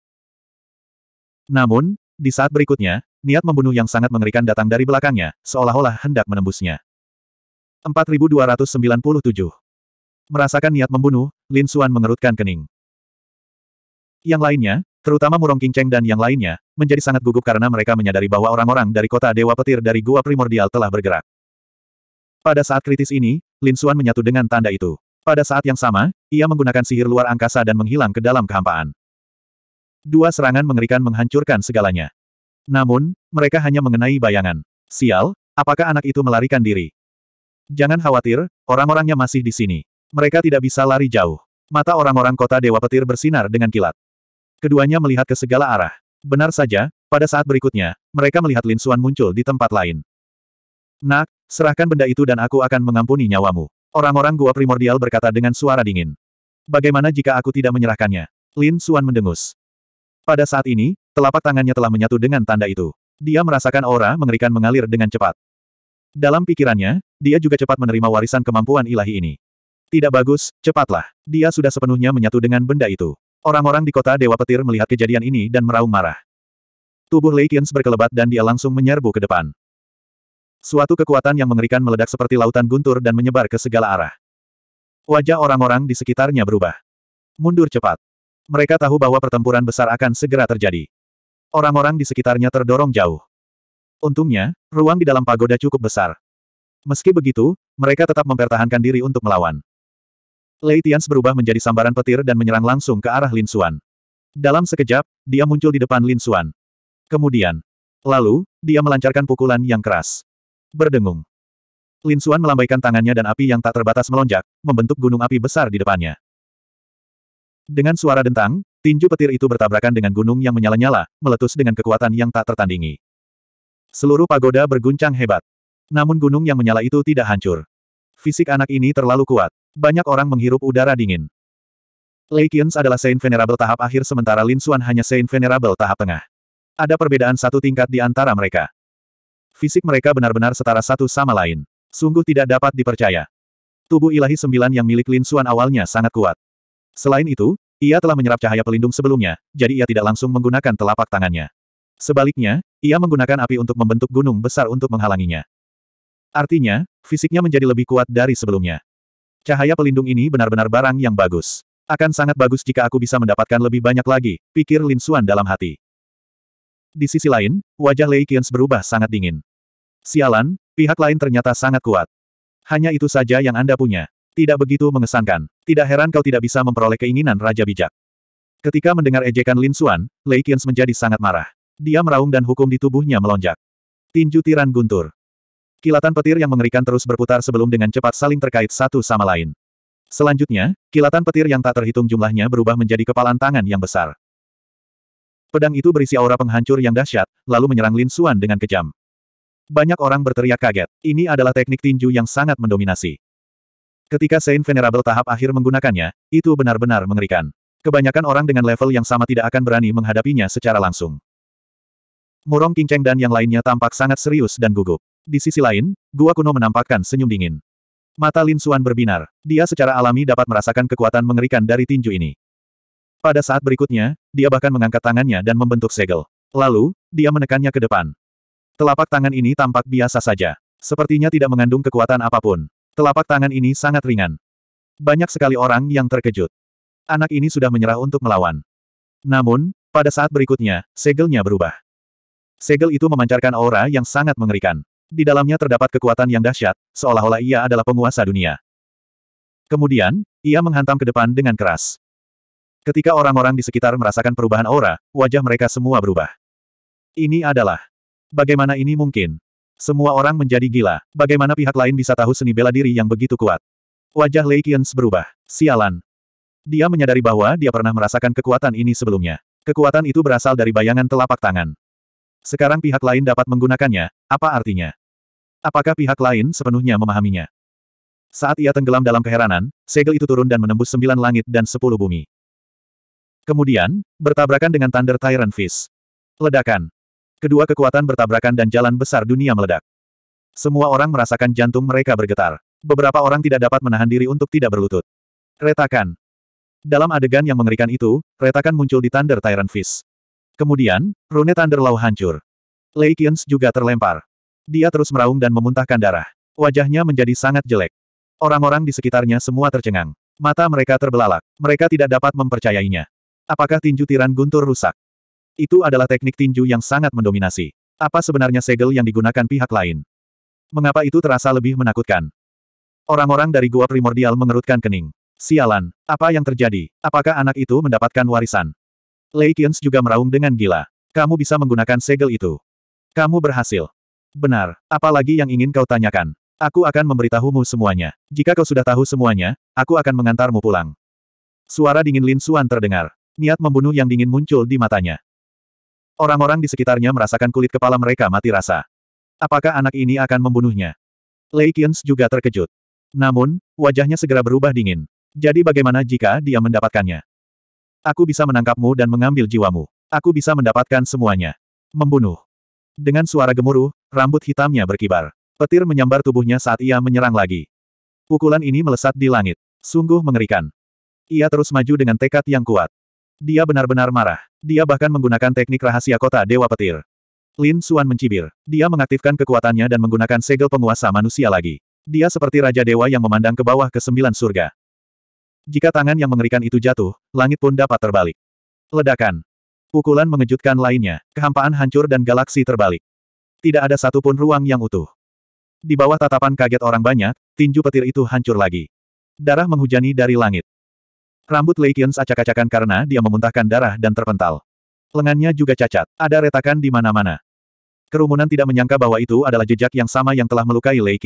Namun, di saat berikutnya, niat membunuh yang sangat mengerikan datang dari belakangnya, seolah-olah hendak menembusnya. 4297 Merasakan niat membunuh, Lin Xuan mengerutkan kening. Yang lainnya, terutama Murong Qingcheng dan yang lainnya, menjadi sangat gugup karena mereka menyadari bahwa orang-orang dari kota Dewa Petir dari Gua Primordial telah bergerak. Pada saat kritis ini, Lin Xuan menyatu dengan tanda itu. Pada saat yang sama, ia menggunakan sihir luar angkasa dan menghilang ke dalam kehampaan. Dua serangan mengerikan menghancurkan segalanya. Namun, mereka hanya mengenai bayangan. Sial, apakah anak itu melarikan diri? Jangan khawatir, orang-orangnya masih di sini. Mereka tidak bisa lari jauh. Mata orang-orang kota Dewa Petir bersinar dengan kilat. Keduanya melihat ke segala arah. Benar saja, pada saat berikutnya, mereka melihat Lin Xuan muncul di tempat lain. Nak, serahkan benda itu dan aku akan mengampuni nyawamu. Orang-orang gua primordial berkata dengan suara dingin. Bagaimana jika aku tidak menyerahkannya? Lin Suan mendengus. Pada saat ini, telapak tangannya telah menyatu dengan tanda itu. Dia merasakan aura mengerikan mengalir dengan cepat. Dalam pikirannya, dia juga cepat menerima warisan kemampuan ilahi ini. Tidak bagus, cepatlah. Dia sudah sepenuhnya menyatu dengan benda itu. Orang-orang di kota Dewa Petir melihat kejadian ini dan meraung marah. Tubuh Lei Qians berkelebat dan dia langsung menyerbu ke depan. Suatu kekuatan yang mengerikan meledak seperti lautan guntur dan menyebar ke segala arah. Wajah orang-orang di sekitarnya berubah. Mundur cepat. Mereka tahu bahwa pertempuran besar akan segera terjadi. Orang-orang di sekitarnya terdorong jauh. Untungnya, ruang di dalam pagoda cukup besar. Meski begitu, mereka tetap mempertahankan diri untuk melawan. Lei Tians berubah menjadi sambaran petir dan menyerang langsung ke arah Lin Xuan. Dalam sekejap, dia muncul di depan Lin Xuan. Kemudian, lalu, dia melancarkan pukulan yang keras berdengung. Lin Suan melambaikan tangannya dan api yang tak terbatas melonjak, membentuk gunung api besar di depannya. Dengan suara dentang, tinju petir itu bertabrakan dengan gunung yang menyala-nyala, meletus dengan kekuatan yang tak tertandingi. Seluruh pagoda berguncang hebat. Namun gunung yang menyala itu tidak hancur. Fisik anak ini terlalu kuat. Banyak orang menghirup udara dingin. Lei adalah Saint Venerable tahap akhir sementara Lin Suan hanya Saint Venerable tahap tengah. Ada perbedaan satu tingkat di antara mereka. Fisik mereka benar-benar setara satu sama lain. Sungguh tidak dapat dipercaya. Tubuh ilahi sembilan yang milik Lin Xuan awalnya sangat kuat. Selain itu, ia telah menyerap cahaya pelindung sebelumnya, jadi ia tidak langsung menggunakan telapak tangannya. Sebaliknya, ia menggunakan api untuk membentuk gunung besar untuk menghalanginya. Artinya, fisiknya menjadi lebih kuat dari sebelumnya. Cahaya pelindung ini benar-benar barang yang bagus. Akan sangat bagus jika aku bisa mendapatkan lebih banyak lagi, pikir Lin Xuan dalam hati. Di sisi lain, wajah Lei Qians berubah sangat dingin. Sialan, pihak lain ternyata sangat kuat. Hanya itu saja yang Anda punya. Tidak begitu mengesankan. Tidak heran kau tidak bisa memperoleh keinginan Raja Bijak. Ketika mendengar ejekan Lin Suan, Lei Qians menjadi sangat marah. Dia meraung dan hukum di tubuhnya melonjak. Tinju tiran guntur. Kilatan petir yang mengerikan terus berputar sebelum dengan cepat saling terkait satu sama lain. Selanjutnya, kilatan petir yang tak terhitung jumlahnya berubah menjadi kepalan tangan yang besar. Pedang itu berisi aura penghancur yang dahsyat, lalu menyerang Lin Suan dengan kejam. Banyak orang berteriak kaget. Ini adalah teknik tinju yang sangat mendominasi. Ketika Saint Venerable tahap akhir menggunakannya, itu benar-benar mengerikan. Kebanyakan orang dengan level yang sama tidak akan berani menghadapinya secara langsung. Murong Kinceng dan yang lainnya tampak sangat serius dan gugup. Di sisi lain, Gua Kuno menampakkan senyum dingin. Mata Lin Suan berbinar. Dia secara alami dapat merasakan kekuatan mengerikan dari tinju ini. Pada saat berikutnya, dia bahkan mengangkat tangannya dan membentuk segel. Lalu, dia menekannya ke depan. Telapak tangan ini tampak biasa saja. Sepertinya tidak mengandung kekuatan apapun. Telapak tangan ini sangat ringan. Banyak sekali orang yang terkejut. Anak ini sudah menyerah untuk melawan. Namun, pada saat berikutnya, segelnya berubah. Segel itu memancarkan aura yang sangat mengerikan. Di dalamnya terdapat kekuatan yang dahsyat, seolah-olah ia adalah penguasa dunia. Kemudian, ia menghantam ke depan dengan keras. Ketika orang-orang di sekitar merasakan perubahan aura, wajah mereka semua berubah. Ini adalah Bagaimana ini mungkin? Semua orang menjadi gila. Bagaimana pihak lain bisa tahu seni bela diri yang begitu kuat? Wajah Lei Qians berubah. Sialan. Dia menyadari bahwa dia pernah merasakan kekuatan ini sebelumnya. Kekuatan itu berasal dari bayangan telapak tangan. Sekarang pihak lain dapat menggunakannya, apa artinya? Apakah pihak lain sepenuhnya memahaminya? Saat ia tenggelam dalam keheranan, segel itu turun dan menembus sembilan langit dan sepuluh bumi. Kemudian, bertabrakan dengan Thunder Tyrant Fist. Ledakan. Kedua kekuatan bertabrakan dan jalan besar dunia meledak. Semua orang merasakan jantung mereka bergetar. Beberapa orang tidak dapat menahan diri untuk tidak berlutut. Retakan. Dalam adegan yang mengerikan itu, retakan muncul di Thunder Tyrant Fist. Kemudian, rune Thunder Law hancur. Lei juga terlempar. Dia terus meraung dan memuntahkan darah. Wajahnya menjadi sangat jelek. Orang-orang di sekitarnya semua tercengang. Mata mereka terbelalak. Mereka tidak dapat mempercayainya. Apakah tinju tiran guntur rusak? Itu adalah teknik tinju yang sangat mendominasi. Apa sebenarnya segel yang digunakan pihak lain? Mengapa itu terasa lebih menakutkan? Orang-orang dari gua primordial mengerutkan kening. Sialan, apa yang terjadi? Apakah anak itu mendapatkan warisan? Lei Qians juga meraung dengan gila. Kamu bisa menggunakan segel itu. Kamu berhasil. Benar, apalagi yang ingin kau tanyakan? Aku akan memberitahumu semuanya. Jika kau sudah tahu semuanya, aku akan mengantarmu pulang. Suara dingin Lin Suan terdengar. Niat membunuh yang dingin muncul di matanya. Orang-orang di sekitarnya merasakan kulit kepala mereka mati rasa. Apakah anak ini akan membunuhnya? Lei Qians juga terkejut. Namun, wajahnya segera berubah dingin. Jadi bagaimana jika dia mendapatkannya? Aku bisa menangkapmu dan mengambil jiwamu. Aku bisa mendapatkan semuanya. Membunuh. Dengan suara gemuruh, rambut hitamnya berkibar. Petir menyambar tubuhnya saat ia menyerang lagi. Pukulan ini melesat di langit. Sungguh mengerikan. Ia terus maju dengan tekad yang kuat. Dia benar-benar marah. Dia bahkan menggunakan teknik rahasia kota Dewa Petir. Lin Suan mencibir. Dia mengaktifkan kekuatannya dan menggunakan segel penguasa manusia lagi. Dia seperti Raja Dewa yang memandang ke bawah ke sembilan surga. Jika tangan yang mengerikan itu jatuh, langit pun dapat terbalik. Ledakan. Pukulan mengejutkan lainnya, kehampaan hancur dan galaksi terbalik. Tidak ada satupun ruang yang utuh. Di bawah tatapan kaget orang banyak, tinju petir itu hancur lagi. Darah menghujani dari langit. Rambut Lei acak-acakan karena dia memuntahkan darah dan terpental. Lengannya juga cacat, ada retakan di mana-mana. Kerumunan tidak menyangka bahwa itu adalah jejak yang sama yang telah melukai Lei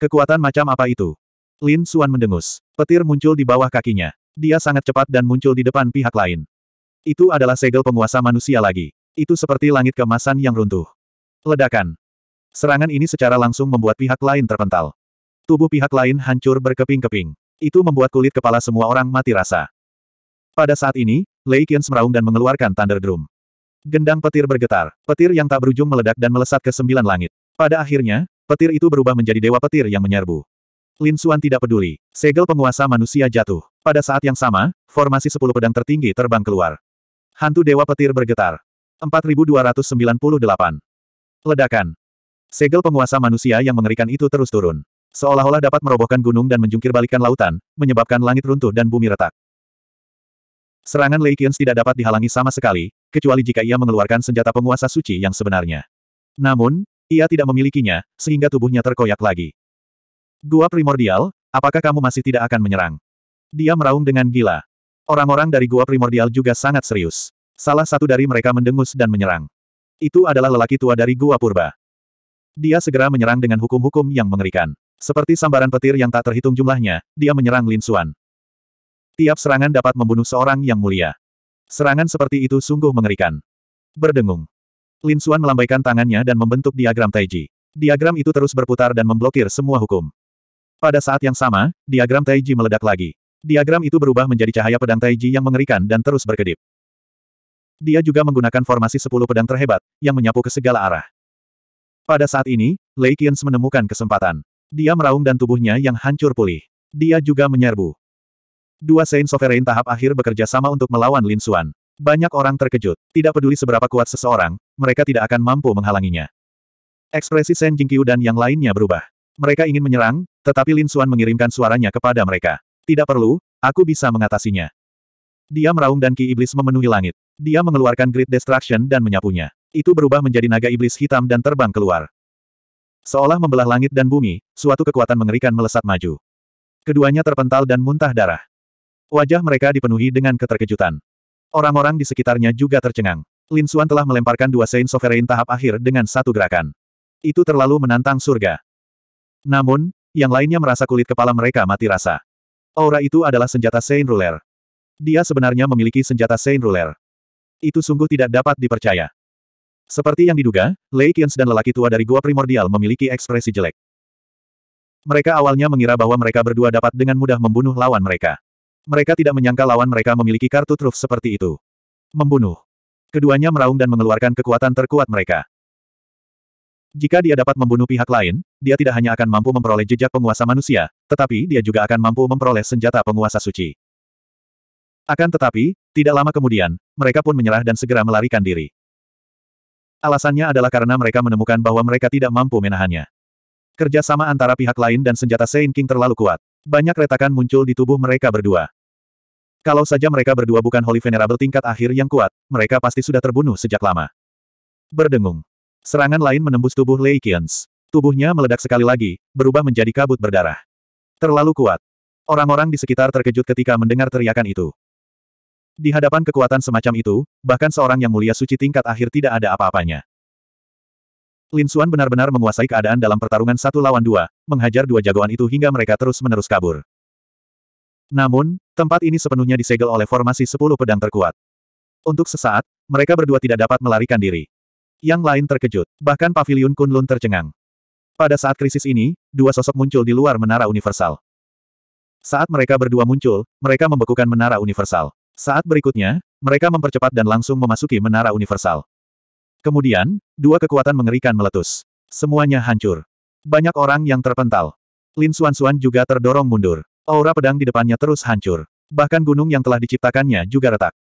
Kekuatan macam apa itu? Lin Suan mendengus. Petir muncul di bawah kakinya. Dia sangat cepat dan muncul di depan pihak lain. Itu adalah segel penguasa manusia lagi. Itu seperti langit kemasan yang runtuh. Ledakan. Serangan ini secara langsung membuat pihak lain terpental. Tubuh pihak lain hancur berkeping-keping. Itu membuat kulit kepala semua orang mati rasa. Pada saat ini, Lei Qian meraung dan mengeluarkan Thunder Drum. Gendang petir bergetar, petir yang tak berujung meledak dan melesat ke sembilan langit. Pada akhirnya, petir itu berubah menjadi dewa petir yang menyerbu. Lin Xuan tidak peduli, segel penguasa manusia jatuh. Pada saat yang sama, formasi sepuluh pedang tertinggi terbang keluar. Hantu Dewa Petir bergetar. 4298. Ledakan. Segel penguasa manusia yang mengerikan itu terus turun. Seolah-olah dapat merobohkan gunung dan menjungkirbalikkan lautan, menyebabkan langit runtuh dan bumi retak. Serangan Lei Qians tidak dapat dihalangi sama sekali, kecuali jika ia mengeluarkan senjata penguasa suci yang sebenarnya. Namun, ia tidak memilikinya, sehingga tubuhnya terkoyak lagi. Gua primordial, apakah kamu masih tidak akan menyerang? Dia meraung dengan gila. Orang-orang dari gua primordial juga sangat serius. Salah satu dari mereka mendengus dan menyerang. Itu adalah lelaki tua dari gua purba. Dia segera menyerang dengan hukum-hukum yang mengerikan. Seperti sambaran petir yang tak terhitung jumlahnya, dia menyerang Lin Xuan. Tiap serangan dapat membunuh seorang yang mulia. Serangan seperti itu sungguh mengerikan. Berdengung. Lin Xuan melambaikan tangannya dan membentuk diagram Taiji. Diagram itu terus berputar dan memblokir semua hukum. Pada saat yang sama, diagram Taiji meledak lagi. Diagram itu berubah menjadi cahaya pedang Taiji yang mengerikan dan terus berkedip. Dia juga menggunakan formasi sepuluh pedang terhebat, yang menyapu ke segala arah. Pada saat ini, Lei Qians menemukan kesempatan. Dia meraung dan tubuhnya yang hancur pulih. Dia juga menyerbu. Dua Saint Sovereign tahap akhir bekerja sama untuk melawan Lin Xuan. Banyak orang terkejut. Tidak peduli seberapa kuat seseorang, mereka tidak akan mampu menghalanginya. Ekspresi Shen Jingqiu dan yang lainnya berubah. Mereka ingin menyerang, tetapi Lin Xuan mengirimkan suaranya kepada mereka. Tidak perlu, aku bisa mengatasinya. Dia meraung dan ki iblis memenuhi langit. Dia mengeluarkan Great Destruction dan menyapunya. Itu berubah menjadi naga iblis hitam dan terbang keluar. Seolah membelah langit dan bumi, suatu kekuatan mengerikan melesat maju. Keduanya terpental dan muntah darah. Wajah mereka dipenuhi dengan keterkejutan. Orang-orang di sekitarnya juga tercengang. Lin Xuan telah melemparkan dua Saint Sovereign tahap akhir dengan satu gerakan. Itu terlalu menantang surga. Namun, yang lainnya merasa kulit kepala mereka mati rasa. Aura itu adalah senjata Saint Ruler. Dia sebenarnya memiliki senjata Saint Ruler. Itu sungguh tidak dapat dipercaya. Seperti yang diduga, Lei Qians dan lelaki tua dari gua primordial memiliki ekspresi jelek. Mereka awalnya mengira bahwa mereka berdua dapat dengan mudah membunuh lawan mereka. Mereka tidak menyangka lawan mereka memiliki kartu truf seperti itu. Membunuh. Keduanya meraung dan mengeluarkan kekuatan terkuat mereka. Jika dia dapat membunuh pihak lain, dia tidak hanya akan mampu memperoleh jejak penguasa manusia, tetapi dia juga akan mampu memperoleh senjata penguasa suci. Akan tetapi, tidak lama kemudian, mereka pun menyerah dan segera melarikan diri. Alasannya adalah karena mereka menemukan bahwa mereka tidak mampu menahannya. Kerjasama antara pihak lain dan senjata Sein King terlalu kuat. Banyak retakan muncul di tubuh mereka berdua. Kalau saja mereka berdua bukan Holy Venerable tingkat akhir yang kuat, mereka pasti sudah terbunuh sejak lama. Berdengung. Serangan lain menembus tubuh Leikians. Tubuhnya meledak sekali lagi, berubah menjadi kabut berdarah. Terlalu kuat. Orang-orang di sekitar terkejut ketika mendengar teriakan itu. Di hadapan kekuatan semacam itu, bahkan seorang yang mulia suci tingkat akhir tidak ada apa-apanya. Lin Xuan benar-benar menguasai keadaan dalam pertarungan satu lawan dua, menghajar dua jagoan itu hingga mereka terus-menerus kabur. Namun, tempat ini sepenuhnya disegel oleh formasi sepuluh pedang terkuat. Untuk sesaat, mereka berdua tidak dapat melarikan diri. Yang lain terkejut, bahkan pavilion Kunlun tercengang. Pada saat krisis ini, dua sosok muncul di luar menara universal. Saat mereka berdua muncul, mereka membekukan menara universal. Saat berikutnya, mereka mempercepat dan langsung memasuki menara universal. Kemudian, dua kekuatan mengerikan meletus. Semuanya hancur. Banyak orang yang terpental. Lin Suan-Suan juga terdorong mundur. Aura pedang di depannya terus hancur. Bahkan gunung yang telah diciptakannya juga retak.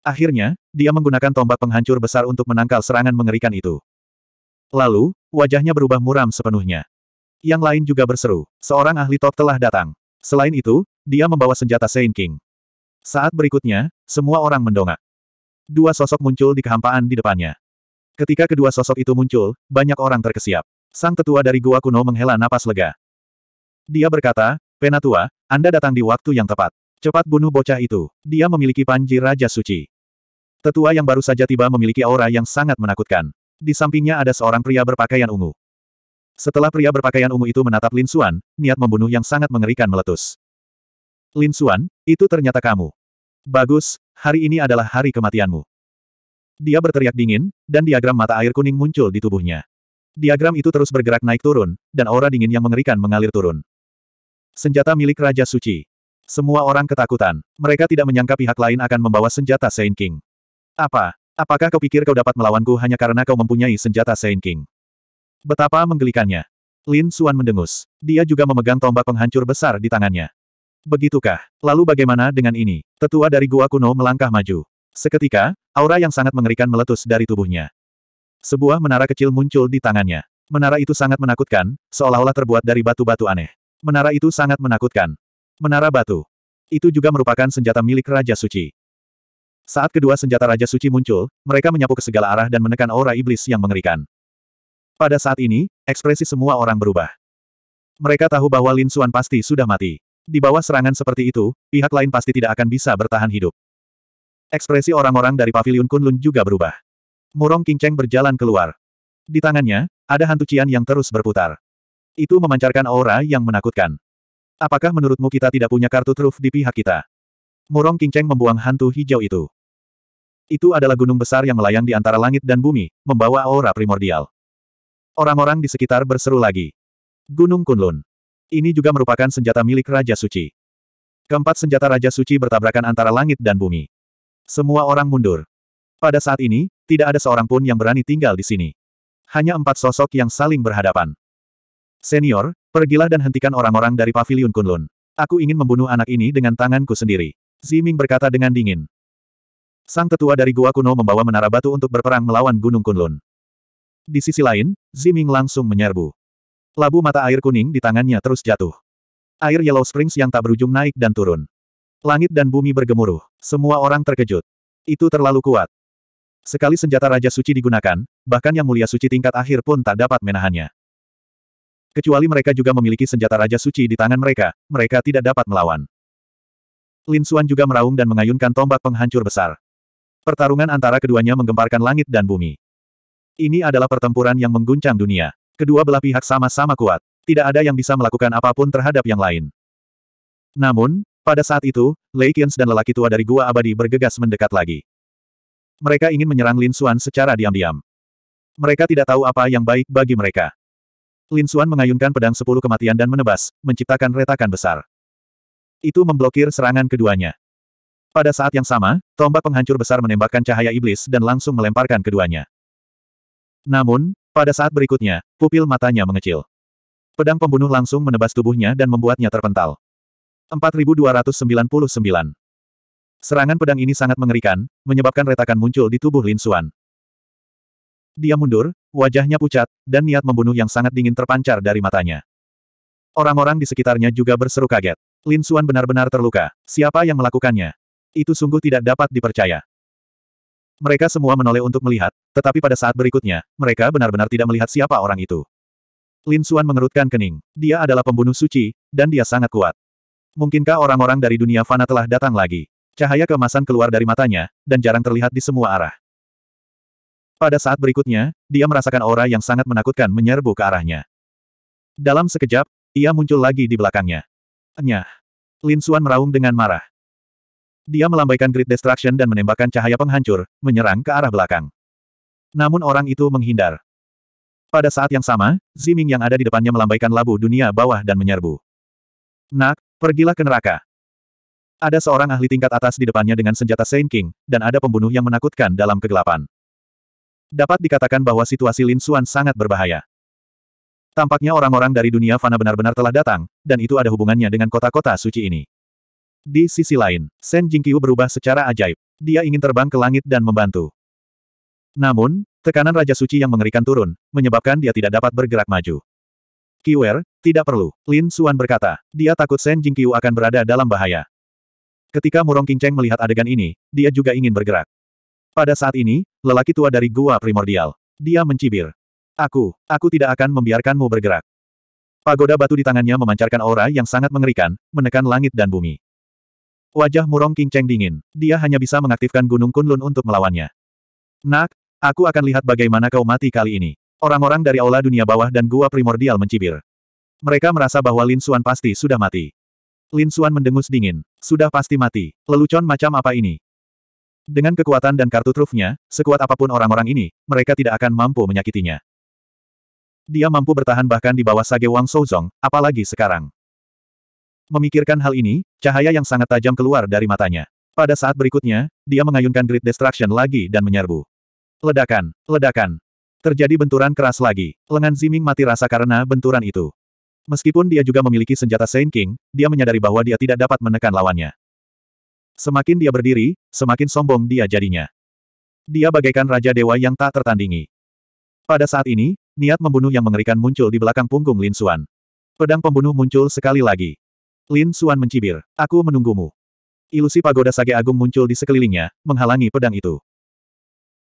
Akhirnya, dia menggunakan tombak penghancur besar untuk menangkal serangan mengerikan itu. Lalu, wajahnya berubah muram sepenuhnya. Yang lain juga berseru, seorang ahli top telah datang. Selain itu, dia membawa senjata Saint King. Saat berikutnya, semua orang mendongak. Dua sosok muncul di kehampaan di depannya. Ketika kedua sosok itu muncul, banyak orang terkesiap. Sang tetua dari gua kuno menghela napas lega. Dia berkata, Penatua, Anda datang di waktu yang tepat. Cepat bunuh bocah itu. Dia memiliki panji Raja Suci. Tetua yang baru saja tiba memiliki aura yang sangat menakutkan. Di sampingnya ada seorang pria berpakaian ungu. Setelah pria berpakaian ungu itu menatap Lin Xuan, niat membunuh yang sangat mengerikan meletus. Lin Xuan, itu ternyata kamu. Bagus, hari ini adalah hari kematianmu. Dia berteriak dingin, dan diagram mata air kuning muncul di tubuhnya. Diagram itu terus bergerak naik turun, dan aura dingin yang mengerikan mengalir turun. Senjata milik Raja Suci. Semua orang ketakutan. Mereka tidak menyangka pihak lain akan membawa senjata Saint King. Apa? Apakah kau pikir kau dapat melawanku hanya karena kau mempunyai senjata Saint King? Betapa menggelikannya. Lin Xuan mendengus. Dia juga memegang tombak penghancur besar di tangannya. Begitukah? Lalu bagaimana dengan ini? Tetua dari gua kuno melangkah maju. Seketika, aura yang sangat mengerikan meletus dari tubuhnya. Sebuah menara kecil muncul di tangannya. Menara itu sangat menakutkan, seolah-olah terbuat dari batu-batu aneh. Menara itu sangat menakutkan. Menara batu. Itu juga merupakan senjata milik Raja Suci. Saat kedua senjata Raja Suci muncul, mereka menyapu ke segala arah dan menekan aura iblis yang mengerikan. Pada saat ini, ekspresi semua orang berubah. Mereka tahu bahwa Lin Suan pasti sudah mati. Di bawah serangan seperti itu, pihak lain pasti tidak akan bisa bertahan hidup. Ekspresi orang-orang dari Paviliun Kunlun juga berubah. Murong Qingcheng berjalan keluar. Di tangannya, ada hantu Cian yang terus berputar. Itu memancarkan aura yang menakutkan. Apakah menurutmu kita tidak punya kartu truf di pihak kita? Murong Qingcheng membuang hantu hijau itu. Itu adalah gunung besar yang melayang di antara langit dan bumi, membawa aura primordial. Orang-orang di sekitar berseru lagi. Gunung Kunlun. Ini juga merupakan senjata milik Raja Suci. Keempat senjata Raja Suci bertabrakan antara langit dan bumi. Semua orang mundur. Pada saat ini, tidak ada seorang pun yang berani tinggal di sini. Hanya empat sosok yang saling berhadapan. Senior, pergilah dan hentikan orang-orang dari pavilion Kunlun. Aku ingin membunuh anak ini dengan tanganku sendiri. Ziming berkata dengan dingin. Sang tetua dari gua kuno membawa menara batu untuk berperang melawan Gunung Kunlun. Di sisi lain, Ziming langsung menyerbu. Labu mata air kuning di tangannya terus jatuh. Air Yellow Springs yang tak berujung naik dan turun. Langit dan bumi bergemuruh. Semua orang terkejut. Itu terlalu kuat. Sekali senjata Raja Suci digunakan, bahkan Yang Mulia Suci tingkat akhir pun tak dapat menahannya. Kecuali mereka juga memiliki senjata Raja Suci di tangan mereka, mereka tidak dapat melawan. Lin Xuan juga meraung dan mengayunkan tombak penghancur besar. Pertarungan antara keduanya menggemparkan langit dan bumi. Ini adalah pertempuran yang mengguncang dunia. Kedua belah pihak sama-sama kuat. Tidak ada yang bisa melakukan apapun terhadap yang lain. Namun, pada saat itu, Lei Qians dan lelaki tua dari Gua Abadi bergegas mendekat lagi. Mereka ingin menyerang Lin Xuan secara diam-diam. Mereka tidak tahu apa yang baik bagi mereka. Lin Xuan mengayunkan pedang sepuluh kematian dan menebas, menciptakan retakan besar. Itu memblokir serangan keduanya. Pada saat yang sama, tombak penghancur besar menembakkan cahaya iblis dan langsung melemparkan keduanya. Namun, pada saat berikutnya, pupil matanya mengecil. Pedang pembunuh langsung menebas tubuhnya dan membuatnya terpental. 4299. Serangan pedang ini sangat mengerikan, menyebabkan retakan muncul di tubuh Lin Xuan. Dia mundur, wajahnya pucat, dan niat membunuh yang sangat dingin terpancar dari matanya. Orang-orang di sekitarnya juga berseru kaget. Lin Xuan benar-benar terluka. Siapa yang melakukannya? Itu sungguh tidak dapat dipercaya. Mereka semua menoleh untuk melihat, tetapi pada saat berikutnya, mereka benar-benar tidak melihat siapa orang itu. Lin Suan mengerutkan kening. Dia adalah pembunuh suci, dan dia sangat kuat. Mungkinkah orang-orang dari dunia fana telah datang lagi? Cahaya kemasan keluar dari matanya, dan jarang terlihat di semua arah. Pada saat berikutnya, dia merasakan aura yang sangat menakutkan menyerbu ke arahnya. Dalam sekejap, ia muncul lagi di belakangnya. Enyah. Lin Suan meraung dengan marah. Dia melambaikan Great Destruction dan menembakkan cahaya penghancur, menyerang ke arah belakang. Namun orang itu menghindar. Pada saat yang sama, Ziming yang ada di depannya melambaikan labu dunia bawah dan menyerbu. Nak, pergilah ke neraka. Ada seorang ahli tingkat atas di depannya dengan senjata Saint King, dan ada pembunuh yang menakutkan dalam kegelapan. Dapat dikatakan bahwa situasi Lin Xuan sangat berbahaya. Tampaknya orang-orang dari dunia fana benar-benar telah datang, dan itu ada hubungannya dengan kota-kota suci ini. Di sisi lain, Shen Jingqiu berubah secara ajaib. Dia ingin terbang ke langit dan membantu. Namun, tekanan Raja Suci yang mengerikan turun, menyebabkan dia tidak dapat bergerak maju. Kiwer, tidak perlu, Lin Suan berkata. Dia takut Shen Jingqiu akan berada dalam bahaya. Ketika Murong Qingcheng melihat adegan ini, dia juga ingin bergerak. Pada saat ini, lelaki tua dari gua primordial. Dia mencibir. Aku, aku tidak akan membiarkanmu bergerak. Pagoda batu di tangannya memancarkan aura yang sangat mengerikan, menekan langit dan bumi. Wajah murong King Cheng dingin. Dia hanya bisa mengaktifkan Gunung Kunlun untuk melawannya. Nak, aku akan lihat bagaimana kau mati kali ini. Orang-orang dari aula dunia bawah dan gua primordial mencibir. Mereka merasa bahwa Lin Xuan pasti sudah mati. Lin Xuan mendengus dingin. Sudah pasti mati. Lelucon macam apa ini? Dengan kekuatan dan kartu trufnya, sekuat apapun orang-orang ini, mereka tidak akan mampu menyakitinya. Dia mampu bertahan bahkan di bawah Sage Wang Souzong, apalagi sekarang. Memikirkan hal ini, cahaya yang sangat tajam keluar dari matanya. Pada saat berikutnya, dia mengayunkan Great Destruction lagi dan menyerbu. Ledakan, ledakan. Terjadi benturan keras lagi. Lengan Ziming mati rasa karena benturan itu. Meskipun dia juga memiliki senjata Saint King, dia menyadari bahwa dia tidak dapat menekan lawannya. Semakin dia berdiri, semakin sombong dia jadinya. Dia bagaikan Raja Dewa yang tak tertandingi. Pada saat ini, niat membunuh yang mengerikan muncul di belakang punggung Lin Xuan. Pedang pembunuh muncul sekali lagi. Lin Suan mencibir. Aku menunggumu. Ilusi pagoda Sage Agung muncul di sekelilingnya, menghalangi pedang itu.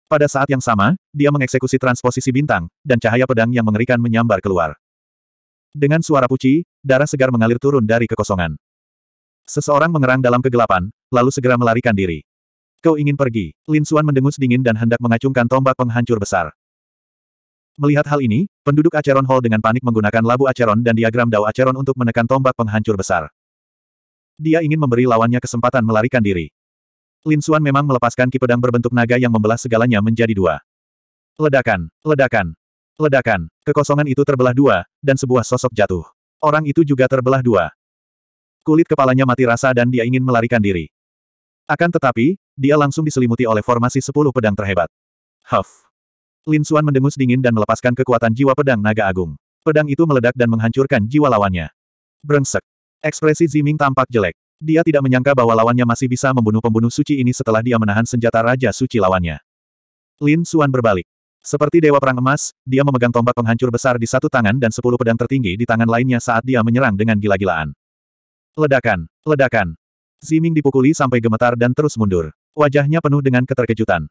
Pada saat yang sama, dia mengeksekusi transposisi bintang, dan cahaya pedang yang mengerikan menyambar keluar. Dengan suara puci, darah segar mengalir turun dari kekosongan. Seseorang mengerang dalam kegelapan, lalu segera melarikan diri. Kau ingin pergi, Lin Suan mendengus dingin dan hendak mengacungkan tombak penghancur besar. Melihat hal ini, penduduk Acheron Hall dengan panik menggunakan labu Acheron dan diagram Dao Acheron untuk menekan tombak penghancur besar. Dia ingin memberi lawannya kesempatan melarikan diri. Lin Xuan memang melepaskan ki pedang berbentuk naga yang membelah segalanya menjadi dua. Ledakan, ledakan, ledakan. Kekosongan itu terbelah dua, dan sebuah sosok jatuh. Orang itu juga terbelah dua. Kulit kepalanya mati rasa dan dia ingin melarikan diri. Akan tetapi, dia langsung diselimuti oleh formasi sepuluh pedang terhebat. Huff. Lin Suan mendengus dingin dan melepaskan kekuatan jiwa pedang naga agung. Pedang itu meledak dan menghancurkan jiwa lawannya. Brengsek. Ekspresi Ziming tampak jelek. Dia tidak menyangka bahwa lawannya masih bisa membunuh pembunuh suci ini setelah dia menahan senjata Raja Suci lawannya. Lin Suan berbalik. Seperti Dewa Perang Emas, dia memegang tombak penghancur besar di satu tangan dan sepuluh pedang tertinggi di tangan lainnya saat dia menyerang dengan gila-gilaan. Ledakan! Ledakan! Ziming dipukuli sampai gemetar dan terus mundur. Wajahnya penuh dengan keterkejutan.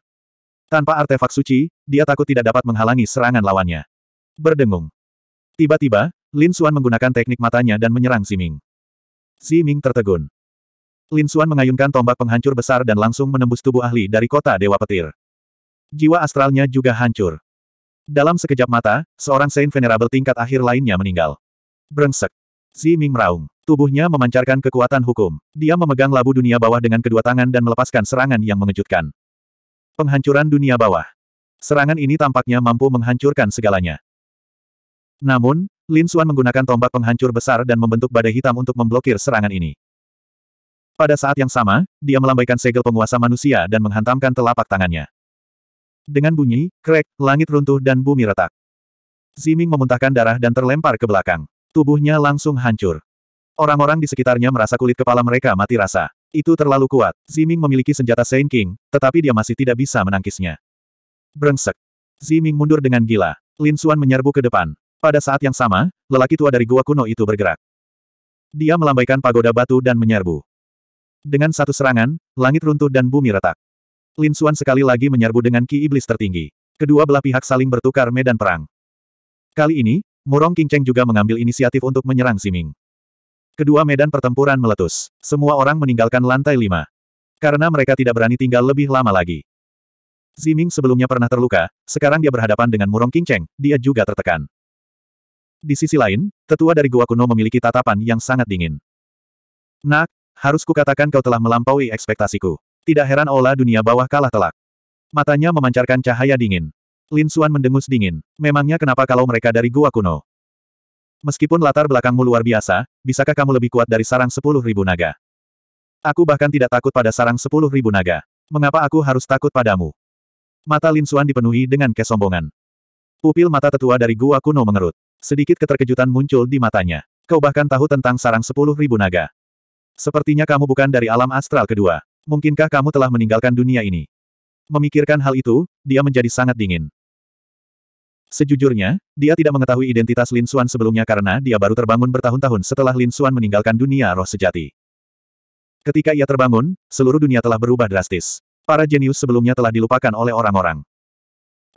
Tanpa artefak suci, dia takut tidak dapat menghalangi serangan lawannya. Berdengung. Tiba-tiba, Lin Xuan menggunakan teknik matanya dan menyerang Si Ming. Si Ming tertegun. Lin Xuan mengayunkan tombak penghancur besar dan langsung menembus tubuh ahli dari kota Dewa Petir. Jiwa astralnya juga hancur. Dalam sekejap mata, seorang Saint Venerable tingkat akhir lainnya meninggal. Brengsek. Ming meraung. Tubuhnya memancarkan kekuatan hukum. Dia memegang labu dunia bawah dengan kedua tangan dan melepaskan serangan yang mengejutkan. Penghancuran dunia bawah. Serangan ini tampaknya mampu menghancurkan segalanya. Namun, Lin Xuan menggunakan tombak penghancur besar dan membentuk badai hitam untuk memblokir serangan ini. Pada saat yang sama, dia melambaikan segel penguasa manusia dan menghantamkan telapak tangannya. Dengan bunyi, krek, langit runtuh dan bumi retak. Ziming memuntahkan darah dan terlempar ke belakang. Tubuhnya langsung hancur. Orang-orang di sekitarnya merasa kulit kepala mereka mati rasa. Itu terlalu kuat. Ziming memiliki senjata Saint King, tetapi dia masih tidak bisa menangkisnya. Brengsek. Ziming mundur dengan gila. Lin Xuan menyerbu ke depan. Pada saat yang sama, lelaki tua dari gua kuno itu bergerak. Dia melambaikan pagoda batu dan menyerbu. Dengan satu serangan, langit runtuh dan bumi retak. Lin Xuan sekali lagi menyerbu dengan ki iblis tertinggi. Kedua belah pihak saling bertukar medan perang. Kali ini, Murong King Cheng juga mengambil inisiatif untuk menyerang Ziming. Kedua medan pertempuran meletus. Semua orang meninggalkan lantai lima. Karena mereka tidak berani tinggal lebih lama lagi. Ziming sebelumnya pernah terluka, sekarang dia berhadapan dengan Murong Qingcheng, dia juga tertekan. Di sisi lain, tetua dari gua kuno memiliki tatapan yang sangat dingin. Nak, harus kukatakan kau telah melampaui ekspektasiku. Tidak heran olah dunia bawah kalah telak. Matanya memancarkan cahaya dingin. Lin Xuan mendengus dingin. Memangnya kenapa kalau mereka dari gua kuno? Meskipun latar belakangmu luar biasa, bisakah kamu lebih kuat dari sarang sepuluh ribu naga? Aku bahkan tidak takut pada sarang sepuluh ribu naga. Mengapa aku harus takut padamu? Mata Lin Suan dipenuhi dengan kesombongan. Pupil mata tetua dari gua kuno mengerut. Sedikit keterkejutan muncul di matanya. Kau bahkan tahu tentang sarang sepuluh ribu naga. Sepertinya kamu bukan dari alam astral kedua. Mungkinkah kamu telah meninggalkan dunia ini? Memikirkan hal itu, dia menjadi sangat dingin. Sejujurnya, dia tidak mengetahui identitas Lin Xuan sebelumnya karena dia baru terbangun bertahun-tahun setelah Lin Xuan meninggalkan dunia roh sejati. Ketika ia terbangun, seluruh dunia telah berubah drastis. Para jenius sebelumnya telah dilupakan oleh orang-orang.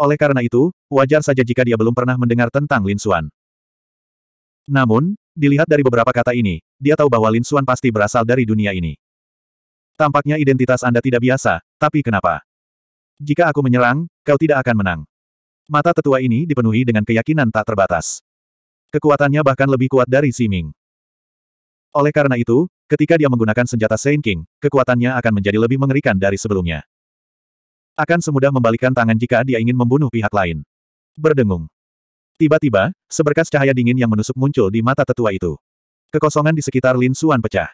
Oleh karena itu, wajar saja jika dia belum pernah mendengar tentang Lin Xuan. Namun, dilihat dari beberapa kata ini, dia tahu bahwa Lin Xuan pasti berasal dari dunia ini. Tampaknya identitas Anda tidak biasa, tapi kenapa? Jika aku menyerang, kau tidak akan menang. Mata tetua ini dipenuhi dengan keyakinan tak terbatas. Kekuatannya bahkan lebih kuat dari Si Ming. Oleh karena itu, ketika dia menggunakan senjata Saint King, kekuatannya akan menjadi lebih mengerikan dari sebelumnya. Akan semudah membalikkan tangan jika dia ingin membunuh pihak lain. Berdengung. Tiba-tiba, seberkas cahaya dingin yang menusuk muncul di mata tetua itu. Kekosongan di sekitar Lin Suan pecah.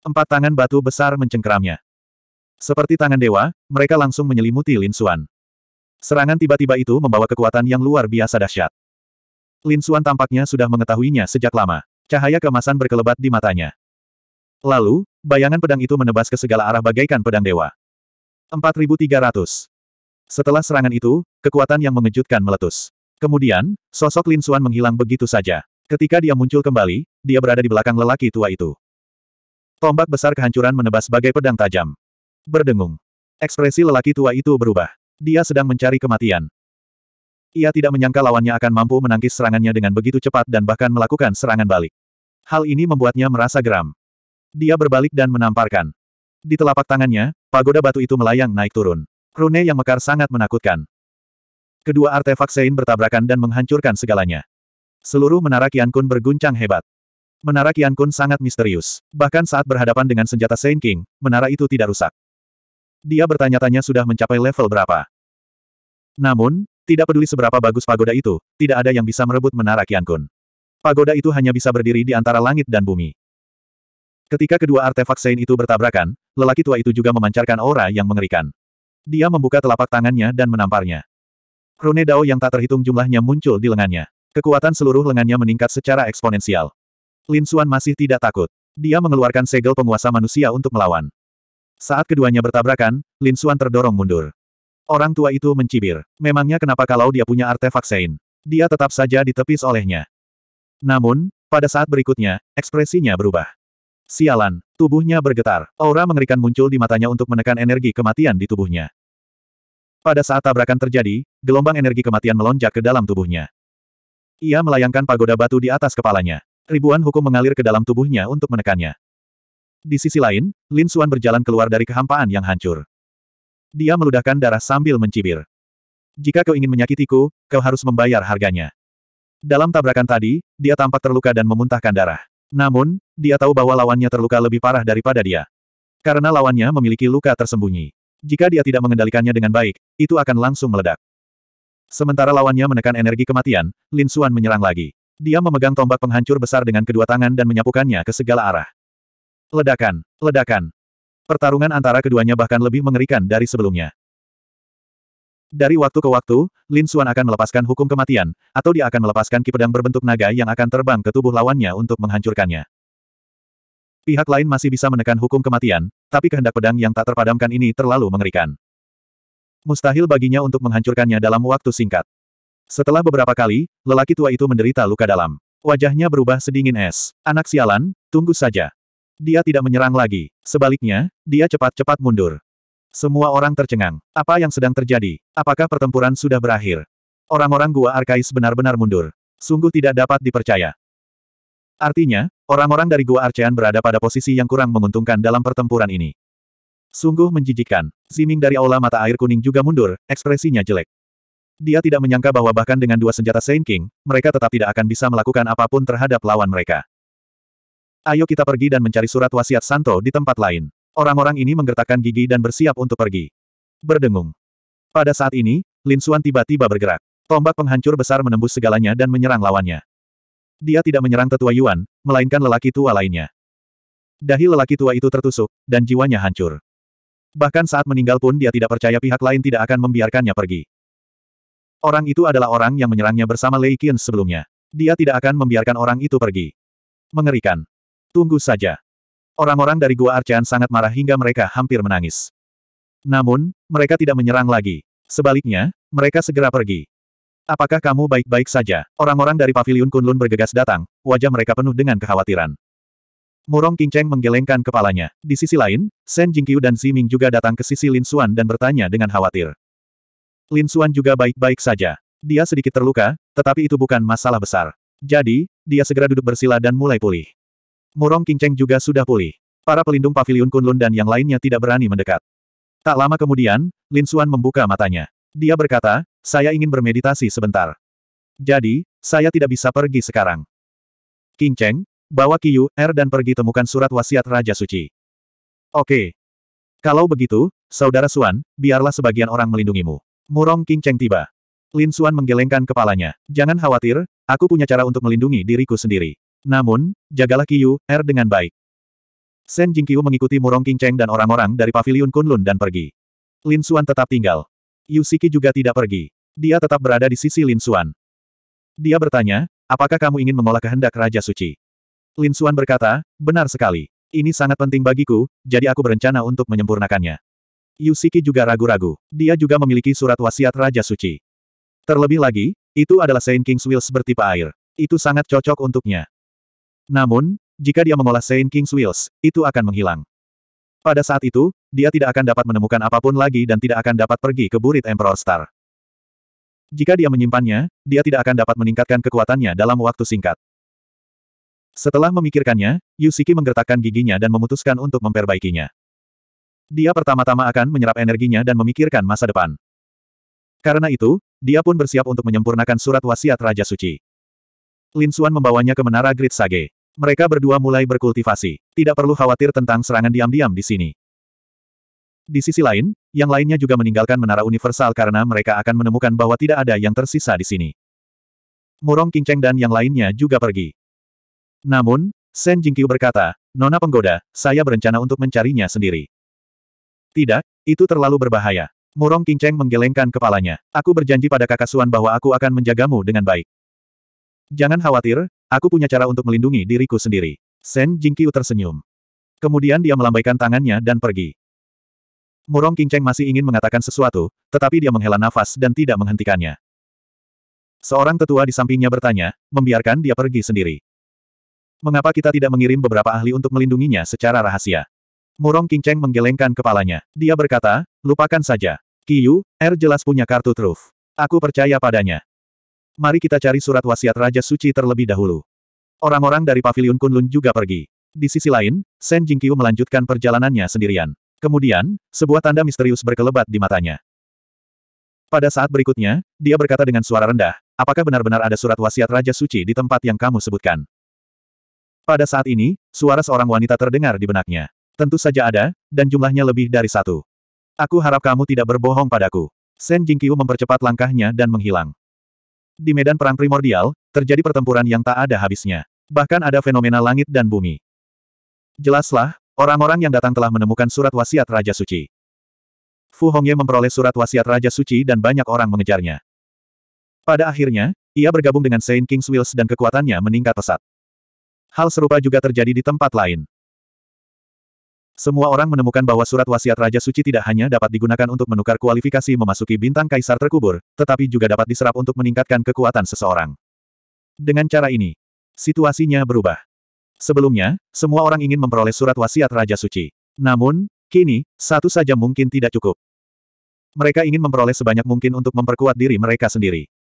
Empat tangan batu besar mencengkeramnya. Seperti tangan dewa, mereka langsung menyelimuti Lin Suan. Serangan tiba-tiba itu membawa kekuatan yang luar biasa dahsyat. Lin Suan tampaknya sudah mengetahuinya sejak lama. Cahaya kemasan berkelebat di matanya. Lalu, bayangan pedang itu menebas ke segala arah bagaikan pedang dewa. 4300. Setelah serangan itu, kekuatan yang mengejutkan meletus. Kemudian, sosok Lin Suan menghilang begitu saja. Ketika dia muncul kembali, dia berada di belakang lelaki tua itu. Tombak besar kehancuran menebas bagai pedang tajam. Berdengung. Ekspresi lelaki tua itu berubah. Dia sedang mencari kematian. Ia tidak menyangka lawannya akan mampu menangkis serangannya dengan begitu cepat dan bahkan melakukan serangan balik. Hal ini membuatnya merasa geram. Dia berbalik dan menamparkan. Di telapak tangannya, pagoda batu itu melayang naik turun. Rune yang mekar sangat menakutkan. Kedua artefak Sein bertabrakan dan menghancurkan segalanya. Seluruh menara Kian Kun berguncang hebat. Menara Kian Kun sangat misterius. Bahkan saat berhadapan dengan senjata Sein King, menara itu tidak rusak. Dia bertanya-tanya sudah mencapai level berapa. Namun, tidak peduli seberapa bagus pagoda itu, tidak ada yang bisa merebut menara Qiankun. Pagoda itu hanya bisa berdiri di antara langit dan bumi. Ketika kedua artefak Sein itu bertabrakan, lelaki tua itu juga memancarkan aura yang mengerikan. Dia membuka telapak tangannya dan menamparnya. Rune Dao yang tak terhitung jumlahnya muncul di lengannya. Kekuatan seluruh lengannya meningkat secara eksponensial. Lin Xuan masih tidak takut. Dia mengeluarkan segel penguasa manusia untuk melawan. Saat keduanya bertabrakan, Lin Suan terdorong mundur. Orang tua itu mencibir. Memangnya kenapa kalau dia punya artefak Sein? Dia tetap saja ditepis olehnya. Namun, pada saat berikutnya, ekspresinya berubah. Sialan, tubuhnya bergetar. Aura mengerikan muncul di matanya untuk menekan energi kematian di tubuhnya. Pada saat tabrakan terjadi, gelombang energi kematian melonjak ke dalam tubuhnya. Ia melayangkan pagoda batu di atas kepalanya. Ribuan hukum mengalir ke dalam tubuhnya untuk menekannya. Di sisi lain, Lin Xuan berjalan keluar dari kehampaan yang hancur. Dia meludahkan darah sambil mencibir. Jika kau ingin menyakitiku, kau harus membayar harganya. Dalam tabrakan tadi, dia tampak terluka dan memuntahkan darah. Namun, dia tahu bahwa lawannya terluka lebih parah daripada dia. Karena lawannya memiliki luka tersembunyi. Jika dia tidak mengendalikannya dengan baik, itu akan langsung meledak. Sementara lawannya menekan energi kematian, Lin Xuan menyerang lagi. Dia memegang tombak penghancur besar dengan kedua tangan dan menyapukannya ke segala arah. Ledakan, ledakan. Pertarungan antara keduanya bahkan lebih mengerikan dari sebelumnya. Dari waktu ke waktu, Lin Xuan akan melepaskan hukum kematian, atau dia akan melepaskan kipedang berbentuk naga yang akan terbang ke tubuh lawannya untuk menghancurkannya. Pihak lain masih bisa menekan hukum kematian, tapi kehendak pedang yang tak terpadamkan ini terlalu mengerikan. Mustahil baginya untuk menghancurkannya dalam waktu singkat. Setelah beberapa kali, lelaki tua itu menderita luka dalam. Wajahnya berubah sedingin es. Anak sialan, tunggu saja. Dia tidak menyerang lagi. Sebaliknya, dia cepat-cepat mundur. Semua orang tercengang. Apa yang sedang terjadi? Apakah pertempuran sudah berakhir? Orang-orang gua arkais benar-benar mundur. Sungguh tidak dapat dipercaya. Artinya, orang-orang dari gua Arcean berada pada posisi yang kurang menguntungkan dalam pertempuran ini. Sungguh menjijikan. Ziming dari aula mata air kuning juga mundur, ekspresinya jelek. Dia tidak menyangka bahwa bahkan dengan dua senjata Saint King, mereka tetap tidak akan bisa melakukan apapun terhadap lawan mereka. Ayo kita pergi dan mencari surat wasiat Santo di tempat lain. Orang-orang ini menggertakkan gigi dan bersiap untuk pergi. Berdengung. Pada saat ini, Lin Suan tiba-tiba bergerak. Tombak penghancur besar menembus segalanya dan menyerang lawannya. Dia tidak menyerang tetua Yuan, melainkan lelaki tua lainnya. Dahi lelaki tua itu tertusuk, dan jiwanya hancur. Bahkan saat meninggal pun dia tidak percaya pihak lain tidak akan membiarkannya pergi. Orang itu adalah orang yang menyerangnya bersama Lei Qian sebelumnya. Dia tidak akan membiarkan orang itu pergi. Mengerikan. Tunggu saja. Orang-orang dari Gua Arcan sangat marah hingga mereka hampir menangis. Namun, mereka tidak menyerang lagi. Sebaliknya, mereka segera pergi. Apakah kamu baik-baik saja? Orang-orang dari Paviliun Kunlun bergegas datang, wajah mereka penuh dengan kekhawatiran. Murong Qingcheng menggelengkan kepalanya. Di sisi lain, Shen Jingqiu dan Ming juga datang ke sisi Lin Xuan dan bertanya dengan khawatir. Lin Xuan juga baik-baik saja. Dia sedikit terluka, tetapi itu bukan masalah besar. Jadi, dia segera duduk bersila dan mulai pulih. Murong Kinceng juga sudah pulih. Para pelindung paviliun Kunlun dan yang lainnya tidak berani mendekat. Tak lama kemudian, Lin Suan membuka matanya. Dia berkata, saya ingin bermeditasi sebentar. Jadi, saya tidak bisa pergi sekarang. King Cheng, bawa Kiyu, R er dan pergi temukan surat wasiat Raja Suci. Oke. Kalau begitu, Saudara Suan, biarlah sebagian orang melindungimu. Murong King Cheng tiba. Lin Suan menggelengkan kepalanya. Jangan khawatir, aku punya cara untuk melindungi diriku sendiri. Namun, jagalah Qiyu, Er dengan baik. Shen Jingqiu mengikuti Murong Qingcheng dan orang-orang dari Paviliun Kunlun dan pergi. Lin Xuan tetap tinggal. Yu Siki juga tidak pergi. Dia tetap berada di sisi Lin Xuan. Dia bertanya, apakah kamu ingin mengolah kehendak Raja Suci? Lin Xuan berkata, benar sekali. Ini sangat penting bagiku, jadi aku berencana untuk menyempurnakannya. Yu Yusiki juga ragu-ragu. Dia juga memiliki surat wasiat Raja Suci. Terlebih lagi, itu adalah Saint King's Wheels bertipe air. Itu sangat cocok untuknya. Namun, jika dia mengolah Saint King's Wheels, itu akan menghilang. Pada saat itu, dia tidak akan dapat menemukan apapun lagi dan tidak akan dapat pergi ke burit Emperor Star. Jika dia menyimpannya, dia tidak akan dapat meningkatkan kekuatannya dalam waktu singkat. Setelah memikirkannya, Yusiki menggertakkan giginya dan memutuskan untuk memperbaikinya. Dia pertama-tama akan menyerap energinya dan memikirkan masa depan. Karena itu, dia pun bersiap untuk menyempurnakan surat wasiat Raja Suci. Lin Suan membawanya ke menara Grid Sage. Mereka berdua mulai berkultivasi. Tidak perlu khawatir tentang serangan diam-diam di sini. Di sisi lain, yang lainnya juga meninggalkan menara universal karena mereka akan menemukan bahwa tidak ada yang tersisa di sini. Murong Kingcheng dan yang lainnya juga pergi. Namun, Shen Jingqiu berkata, Nona penggoda, saya berencana untuk mencarinya sendiri. Tidak, itu terlalu berbahaya. Murong Kingcheng menggelengkan kepalanya. Aku berjanji pada kakak Suan bahwa aku akan menjagamu dengan baik. Jangan khawatir, aku punya cara untuk melindungi diriku sendiri. Shen Jingqiu tersenyum. Kemudian dia melambaikan tangannya dan pergi. Murong Qingcheng masih ingin mengatakan sesuatu, tetapi dia menghela nafas dan tidak menghentikannya. Seorang tetua di sampingnya bertanya, membiarkan dia pergi sendiri. Mengapa kita tidak mengirim beberapa ahli untuk melindunginya secara rahasia? Murong Qingcheng menggelengkan kepalanya. Dia berkata, lupakan saja. Yu, Er jelas punya kartu truf. Aku percaya padanya. Mari kita cari surat wasiat Raja Suci terlebih dahulu. Orang-orang dari Paviliun Kunlun juga pergi. Di sisi lain, Shen Jingqiu melanjutkan perjalanannya sendirian. Kemudian, sebuah tanda misterius berkelebat di matanya. Pada saat berikutnya, dia berkata dengan suara rendah, apakah benar-benar ada surat wasiat Raja Suci di tempat yang kamu sebutkan? Pada saat ini, suara seorang wanita terdengar di benaknya. Tentu saja ada, dan jumlahnya lebih dari satu. Aku harap kamu tidak berbohong padaku. Shen Jingqiu mempercepat langkahnya dan menghilang. Di medan perang primordial, terjadi pertempuran yang tak ada habisnya. Bahkan ada fenomena langit dan bumi. Jelaslah, orang-orang yang datang telah menemukan surat wasiat Raja Suci. Fu Hongye memperoleh surat wasiat Raja Suci dan banyak orang mengejarnya. Pada akhirnya, ia bergabung dengan Saint King's Wheels dan kekuatannya meningkat pesat. Hal serupa juga terjadi di tempat lain. Semua orang menemukan bahwa surat wasiat Raja Suci tidak hanya dapat digunakan untuk menukar kualifikasi memasuki bintang kaisar terkubur, tetapi juga dapat diserap untuk meningkatkan kekuatan seseorang. Dengan cara ini, situasinya berubah. Sebelumnya, semua orang ingin memperoleh surat wasiat Raja Suci. Namun, kini, satu saja mungkin tidak cukup. Mereka ingin memperoleh sebanyak mungkin untuk memperkuat diri mereka sendiri.